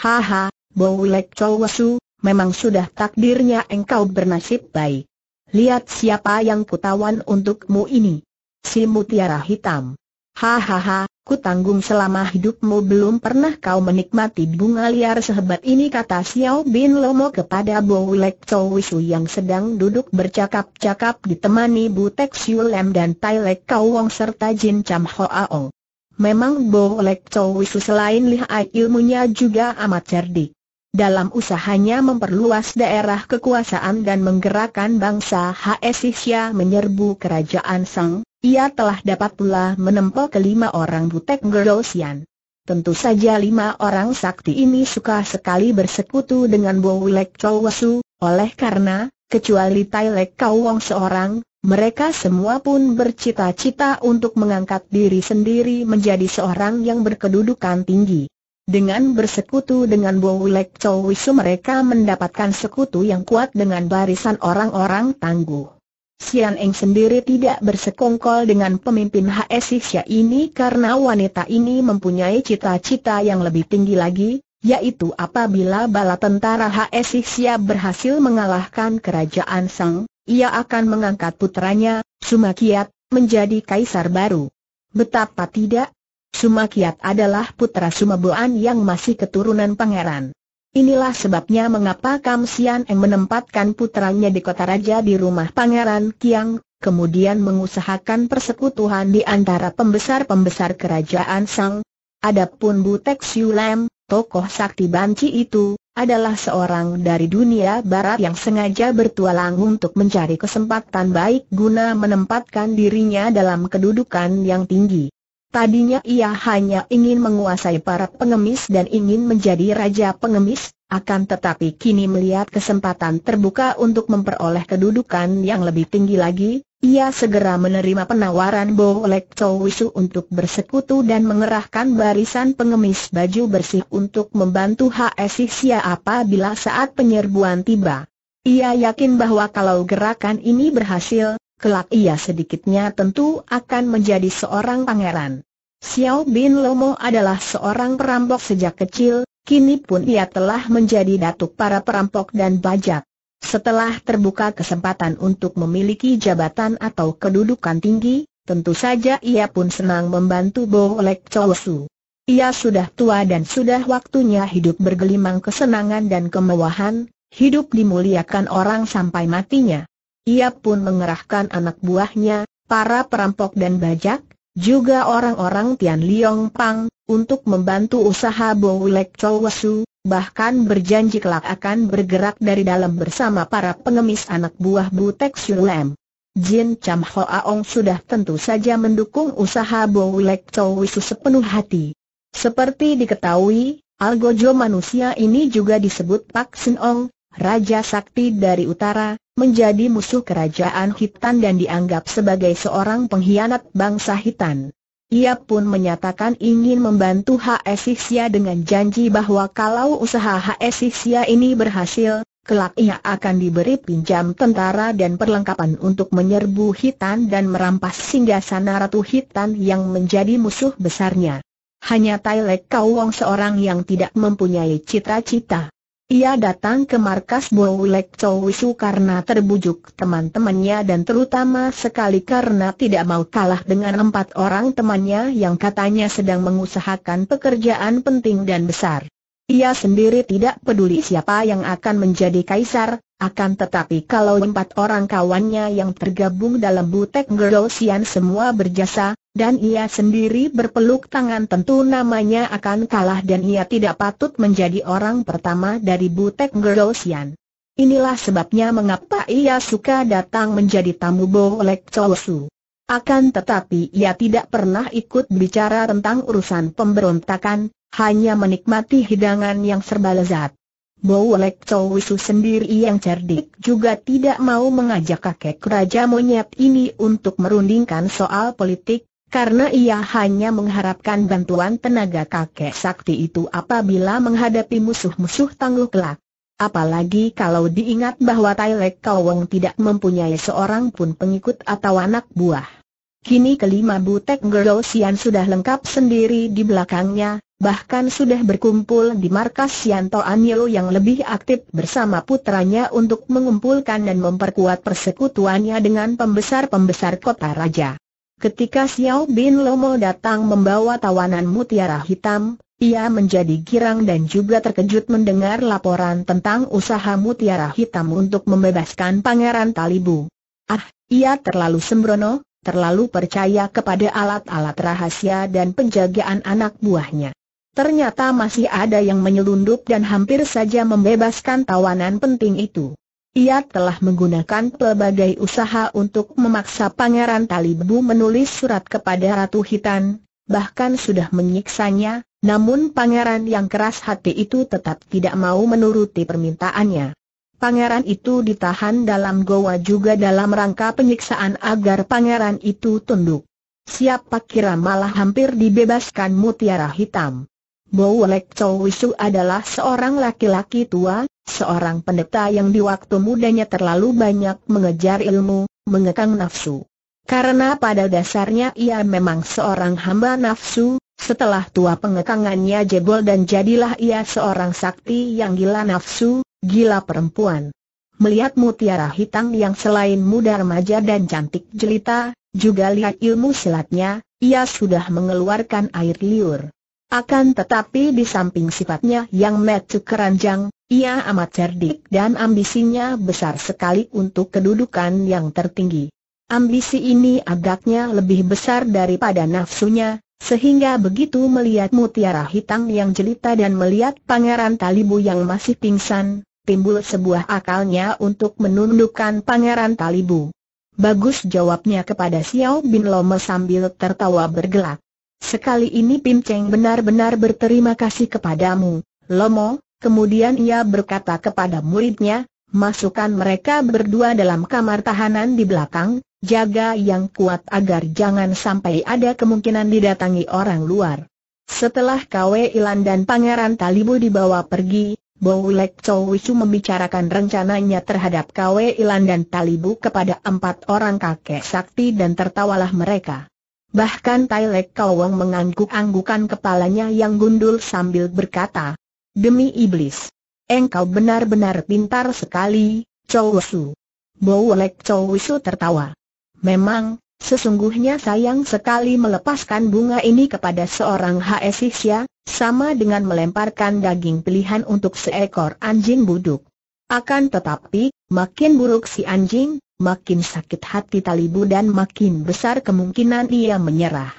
Haha, Bowlek Chow Wisu, memang sudah takdirnya engkau bernasib baik. Lihat siapa yang kutawan untukmu ini. Si mutiara hitam. Hahaha, ku tanggung selama hidupmu belum pernah kau menikmati bunga liar sehebat ini kata Xiao Bin Lomo kepada Bo Wilek Chow Wisu yang sedang duduk bercakap-cakap ditemani Butek Siu Lem dan Tai Lek Kau Wong serta Jin Cham Hoaong. Memang Bo Wilek Chow Wisu selain lihai ilmunya juga amat cerdik. Dalam usahanya memperluas daerah kekuasaan dan menggerakkan bangsa Xia menyerbu kerajaan Sang, ia telah dapat pula menempel kelima orang butek Gerosian. Tentu saja lima orang sakti ini suka sekali bersekutu dengan Bowlek Chowasu, oleh karena, kecuali Tailek Kawong seorang, mereka semua pun bercita-cita untuk mengangkat diri sendiri menjadi seorang yang berkedudukan tinggi. Dengan bersekutu dengan Bowlek Chowisu mereka mendapatkan sekutu yang kuat dengan barisan orang-orang tangguh. Sian Eng sendiri tidak bersekongkol dengan pemimpin HSIXIA ini karena wanita ini mempunyai cita-cita yang lebih tinggi lagi, yaitu apabila bala tentara HSIXIA berhasil mengalahkan kerajaan Sang, ia akan mengangkat putranya, Sumakiat, menjadi kaisar baru. Betapa tidak, Sumakiat adalah putra Sumabuan yang masih keturunan pangeran. Inilah sebabnya mengapa Kam Sian Eng menempatkan putranya di kota raja di rumah Pangeran Kiang, kemudian mengusahakan persekutuan di antara pembesar-pembesar kerajaan Sang. Adapun Butek Siu Lam, tokoh sakti banci itu, adalah seorang dari dunia barat yang sengaja bertualang untuk mencari kesempatan baik guna menempatkan dirinya dalam kedudukan yang tinggi. Tadinya ia hanya ingin menguasai para pengemis dan ingin menjadi raja pengemis, akan tetapi kini melihat kesempatan terbuka untuk memperoleh kedudukan yang lebih tinggi lagi, ia segera menerima penawaran Bo Lek Wisu untuk bersekutu dan mengerahkan barisan pengemis baju bersih untuk membantu HSI Sia apabila saat penyerbuan tiba. Ia yakin bahwa kalau gerakan ini berhasil, kelak ia sedikitnya tentu akan menjadi seorang pangeran. Xiao Bin Lomo adalah seorang perampok sejak kecil, kini pun ia telah menjadi datuk para perampok dan bajak. Setelah terbuka kesempatan untuk memiliki jabatan atau kedudukan tinggi, tentu saja ia pun senang membantu Bo Lek Su. Ia sudah tua dan sudah waktunya hidup bergelimang kesenangan dan kemewahan, hidup dimuliakan orang sampai matinya ia pun mengerahkan anak buahnya, para perampok dan bajak, juga orang-orang Tian Liong Pang, untuk membantu usaha Bowlek Chow Wasu, bahkan berjanji kelak akan bergerak dari dalam bersama para pengemis anak buah Butek Sulem. Jin Cham Ho Aong sudah tentu saja mendukung usaha Bowlek Chow Wasu sepenuh hati. Seperti diketahui, Algojo manusia ini juga disebut Pak Sin Ong, Raja Sakti dari utara, menjadi musuh kerajaan Hitan dan dianggap sebagai seorang pengkhianat bangsa Hitan. Ia pun menyatakan ingin membantu H.S. dengan janji bahwa kalau usaha H.S. ini berhasil, kelak ia akan diberi pinjam tentara dan perlengkapan untuk menyerbu Hitan dan merampas singgasana Ratu Hitan yang menjadi musuh besarnya. Hanya Tailek Lek seorang yang tidak mempunyai cita-cita. Ia datang ke markas Bowlek Chowisu karena terbujuk teman-temannya dan terutama sekali karena tidak mau kalah dengan empat orang temannya yang katanya sedang mengusahakan pekerjaan penting dan besar. Ia sendiri tidak peduli siapa yang akan menjadi kaisar, akan tetapi kalau empat orang kawannya yang tergabung dalam Butek Gerosian semua berjasa, dan ia sendiri berpeluk tangan tentu namanya akan kalah dan ia tidak patut menjadi orang pertama dari Butek Gerosian. Inilah sebabnya mengapa ia suka datang menjadi tamu Bolek Chosu. Akan tetapi ia tidak pernah ikut bicara tentang urusan pemberontakan, hanya menikmati hidangan yang serba lezat. Bowlek wisu sendiri yang cerdik juga tidak mau mengajak kakek raja monyet ini untuk merundingkan soal politik, karena ia hanya mengharapkan bantuan tenaga kakek sakti itu apabila menghadapi musuh-musuh tangguh kelak. Apalagi kalau diingat bahwa Tailek Kowong tidak mempunyai seorang pun pengikut atau anak buah. Kini kelima butek Gerosian sudah lengkap sendiri di belakangnya, bahkan sudah berkumpul di markas Sianto Anilo yang lebih aktif bersama putranya untuk mengumpulkan dan memperkuat persekutuannya dengan pembesar-pembesar kota raja. Ketika Xiao Bin Lomo datang membawa tawanan mutiara hitam, ia menjadi girang dan juga terkejut mendengar laporan tentang usaha mutiara hitam untuk membebaskan Pangeran Talibu. Ah, ia terlalu sembrono, terlalu percaya kepada alat-alat rahasia dan penjagaan anak buahnya. Ternyata masih ada yang menyelundup dan hampir saja membebaskan tawanan penting itu. Ia telah menggunakan pelbagai usaha untuk memaksa Pangeran Talibu menulis surat kepada Ratu Hitan, bahkan sudah menyiksanya, namun pangeran yang keras hati itu tetap tidak mau menuruti permintaannya. Pangeran itu ditahan dalam goa juga dalam rangka penyiksaan agar pangeran itu tunduk. Siapa kira malah hampir dibebaskan mutiara hitam. Bo Chow Wisu adalah seorang laki-laki tua, seorang pendeta yang di waktu mudanya terlalu banyak mengejar ilmu, mengekang nafsu. Karena pada dasarnya ia memang seorang hamba nafsu, setelah tua pengekangannya jebol dan jadilah ia seorang sakti yang gila nafsu, gila perempuan. Melihat mutiara hitam yang selain muda remaja dan cantik jelita, juga lihat ilmu silatnya, ia sudah mengeluarkan air liur. Akan tetapi di samping sifatnya yang metu keranjang, ia amat cerdik dan ambisinya besar sekali untuk kedudukan yang tertinggi. Ambisi ini agaknya lebih besar daripada nafsunya, sehingga begitu melihat mutiara hitam yang jelita dan melihat pangeran Talibu yang masih pingsan, timbul sebuah akalnya untuk menundukkan pangeran Talibu. Bagus jawabnya kepada Xiao Bin Lome sambil tertawa bergelak. Sekali ini Pim Cheng benar-benar berterima kasih kepadamu, Lomo, kemudian ia berkata kepada muridnya, masukkan mereka berdua dalam kamar tahanan di belakang, jaga yang kuat agar jangan sampai ada kemungkinan didatangi orang luar. Setelah Kwe Ilan dan Pangeran Talibu dibawa pergi, Bowlek Chowisu membicarakan rencananya terhadap Kwe Ilan dan Talibu kepada empat orang kakek sakti dan tertawalah mereka. Bahkan Tailek kauwang mengangguk-anggukan kepalanya yang gundul sambil berkata, Demi Iblis, engkau benar-benar pintar sekali, Chowosu. Bowolek Su tertawa. Memang, sesungguhnya sayang sekali melepaskan bunga ini kepada seorang Hesisya, sama dengan melemparkan daging pilihan untuk seekor anjing buduk. Akan tetapi, makin buruk si anjing, makin sakit hati Talibu dan makin besar kemungkinan ia menyerah.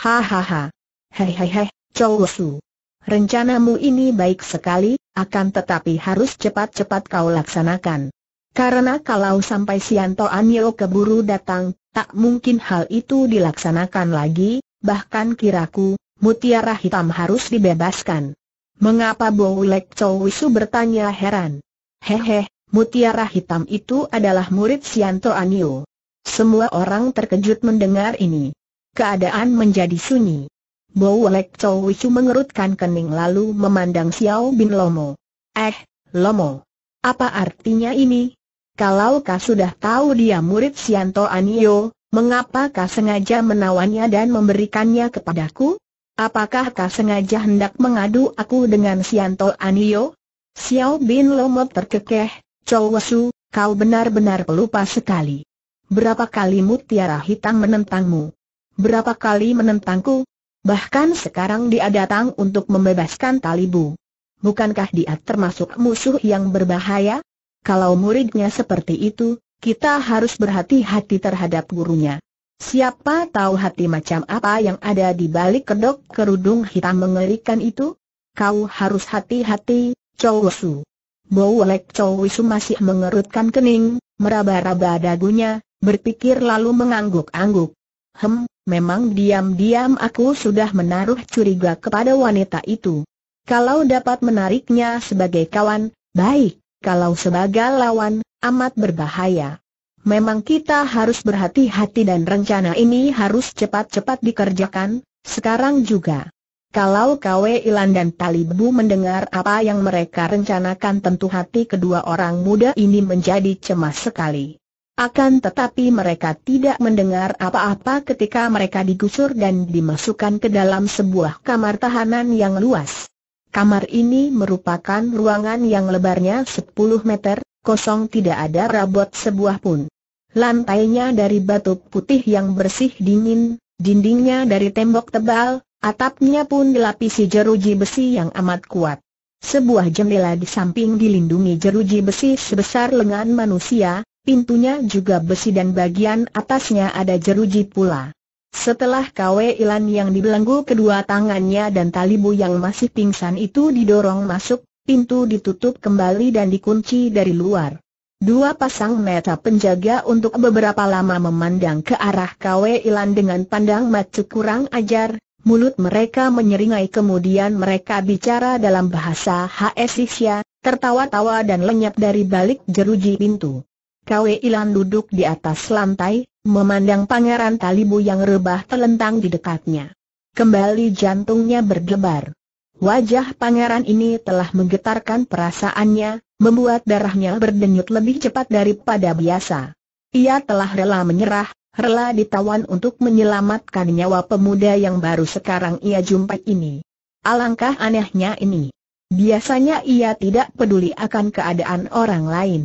Hahaha. Hehehe, Chow Su. Rencanamu ini baik sekali, akan tetapi harus cepat-cepat kau laksanakan. Karena kalau sampai Sianto Anio keburu datang, tak mungkin hal itu dilaksanakan lagi, bahkan kiraku, mutiara hitam harus dibebaskan. Mengapa Bowlek Chowisu bertanya heran? Hehe, mutiara hitam itu adalah murid Sianto Anio. Semua orang terkejut mendengar ini. Keadaan menjadi sunyi. Bo Lek Chow Wichu mengerutkan kening lalu memandang Xiao Bin Lomo. Eh, Lomo. Apa artinya ini? Kalau kau sudah tahu dia murid Sianto Anio, mengapa kau sengaja menawannya dan memberikannya kepadaku? Apakah kau sengaja hendak mengadu aku dengan Sianto Anio? Xiao Bin Lomo terkekeh, Chow Wesu, kau benar-benar pelupa sekali. Berapa kali mutiara hitam menentangmu? Berapa kali menentangku? Bahkan sekarang dia datang untuk membebaskan Talibu. Bukankah dia termasuk musuh yang berbahaya? Kalau muridnya seperti itu, kita harus berhati-hati terhadap gurunya. Siapa tahu hati macam apa yang ada di balik kedok kerudung hitam mengerikan itu? Kau harus hati-hati, Chow Wesu. Bau Lek Chow Wisu masih mengerutkan kening, meraba-raba dagunya, berpikir lalu mengangguk-angguk. Hem, memang diam-diam aku sudah menaruh curiga kepada wanita itu. Kalau dapat menariknya sebagai kawan, baik, kalau sebagai lawan, amat berbahaya. Memang kita harus berhati-hati dan rencana ini harus cepat-cepat dikerjakan, sekarang juga. Kalau Kwe Ilan dan Talibu mendengar apa yang mereka rencanakan tentu hati kedua orang muda ini menjadi cemas sekali. Akan tetapi mereka tidak mendengar apa-apa ketika mereka digusur dan dimasukkan ke dalam sebuah kamar tahanan yang luas. Kamar ini merupakan ruangan yang lebarnya 10 meter, kosong tidak ada rabot sebuah pun. Lantainya dari batu putih yang bersih dingin, dindingnya dari tembok tebal, Atapnya pun dilapisi jeruji besi yang amat kuat. Sebuah jendela di samping dilindungi jeruji besi sebesar lengan manusia, pintunya juga besi dan bagian atasnya ada jeruji pula. Setelah Kwe Ilan yang dibelenggu kedua tangannya dan talibu yang masih pingsan itu didorong masuk, pintu ditutup kembali dan dikunci dari luar. Dua pasang mata penjaga untuk beberapa lama memandang ke arah Kwe Ilan dengan pandang macu kurang ajar, Mulut mereka menyeringai kemudian mereka bicara dalam bahasa Hesisya, tertawa-tawa dan lenyap dari balik jeruji pintu. Kwe Ilan duduk di atas lantai, memandang pangeran Talibu yang rebah telentang di dekatnya. Kembali jantungnya berdebar. Wajah pangeran ini telah menggetarkan perasaannya, membuat darahnya berdenyut lebih cepat daripada biasa. Ia telah rela menyerah, rela ditawan untuk menyelamatkan nyawa pemuda yang baru sekarang ia jumpai ini. Alangkah anehnya ini. Biasanya ia tidak peduli akan keadaan orang lain.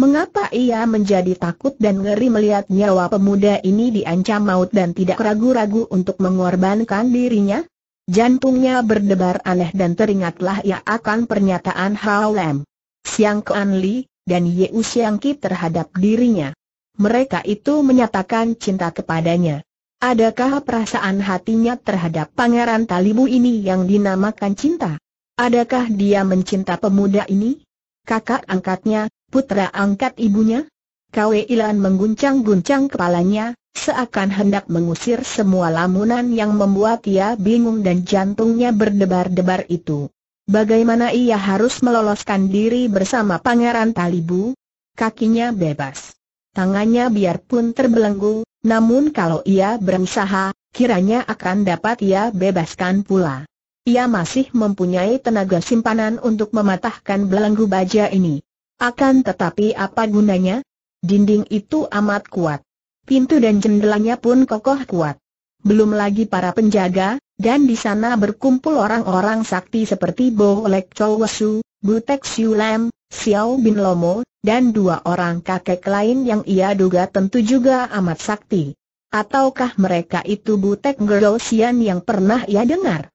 Mengapa ia menjadi takut dan ngeri melihat nyawa pemuda ini diancam maut dan tidak ragu-ragu untuk mengorbankan dirinya? Jantungnya berdebar aneh dan teringatlah ia akan pernyataan Hao Lam, Siang Kuan Li, dan U Siang Ki terhadap dirinya mereka itu menyatakan cinta kepadanya. Adakah perasaan hatinya terhadap Pangeran Talibu ini yang dinamakan cinta? Adakah dia mencinta pemuda ini? Kakak angkatnya, putra angkat ibunya? Kwe Ilan mengguncang-guncang kepalanya, seakan hendak mengusir semua lamunan yang membuat ia bingung dan jantungnya berdebar-debar itu. Bagaimana ia harus meloloskan diri bersama Pangeran Talibu? Kakinya bebas. Tangannya biarpun terbelenggu, namun kalau ia berusaha, kiranya akan dapat ia bebaskan pula. Ia masih mempunyai tenaga simpanan untuk mematahkan belenggu baja ini. Akan tetapi apa gunanya? Dinding itu amat kuat. Pintu dan jendelanya pun kokoh kuat. Belum lagi para penjaga, dan di sana berkumpul orang-orang sakti seperti Bo Lek Chow Wesu, Bu Siu Lam, Xiao Bin Lomo, dan dua orang kakek lain yang ia duga tentu juga amat sakti. Ataukah mereka itu Butek Ngerosian yang pernah ia dengar?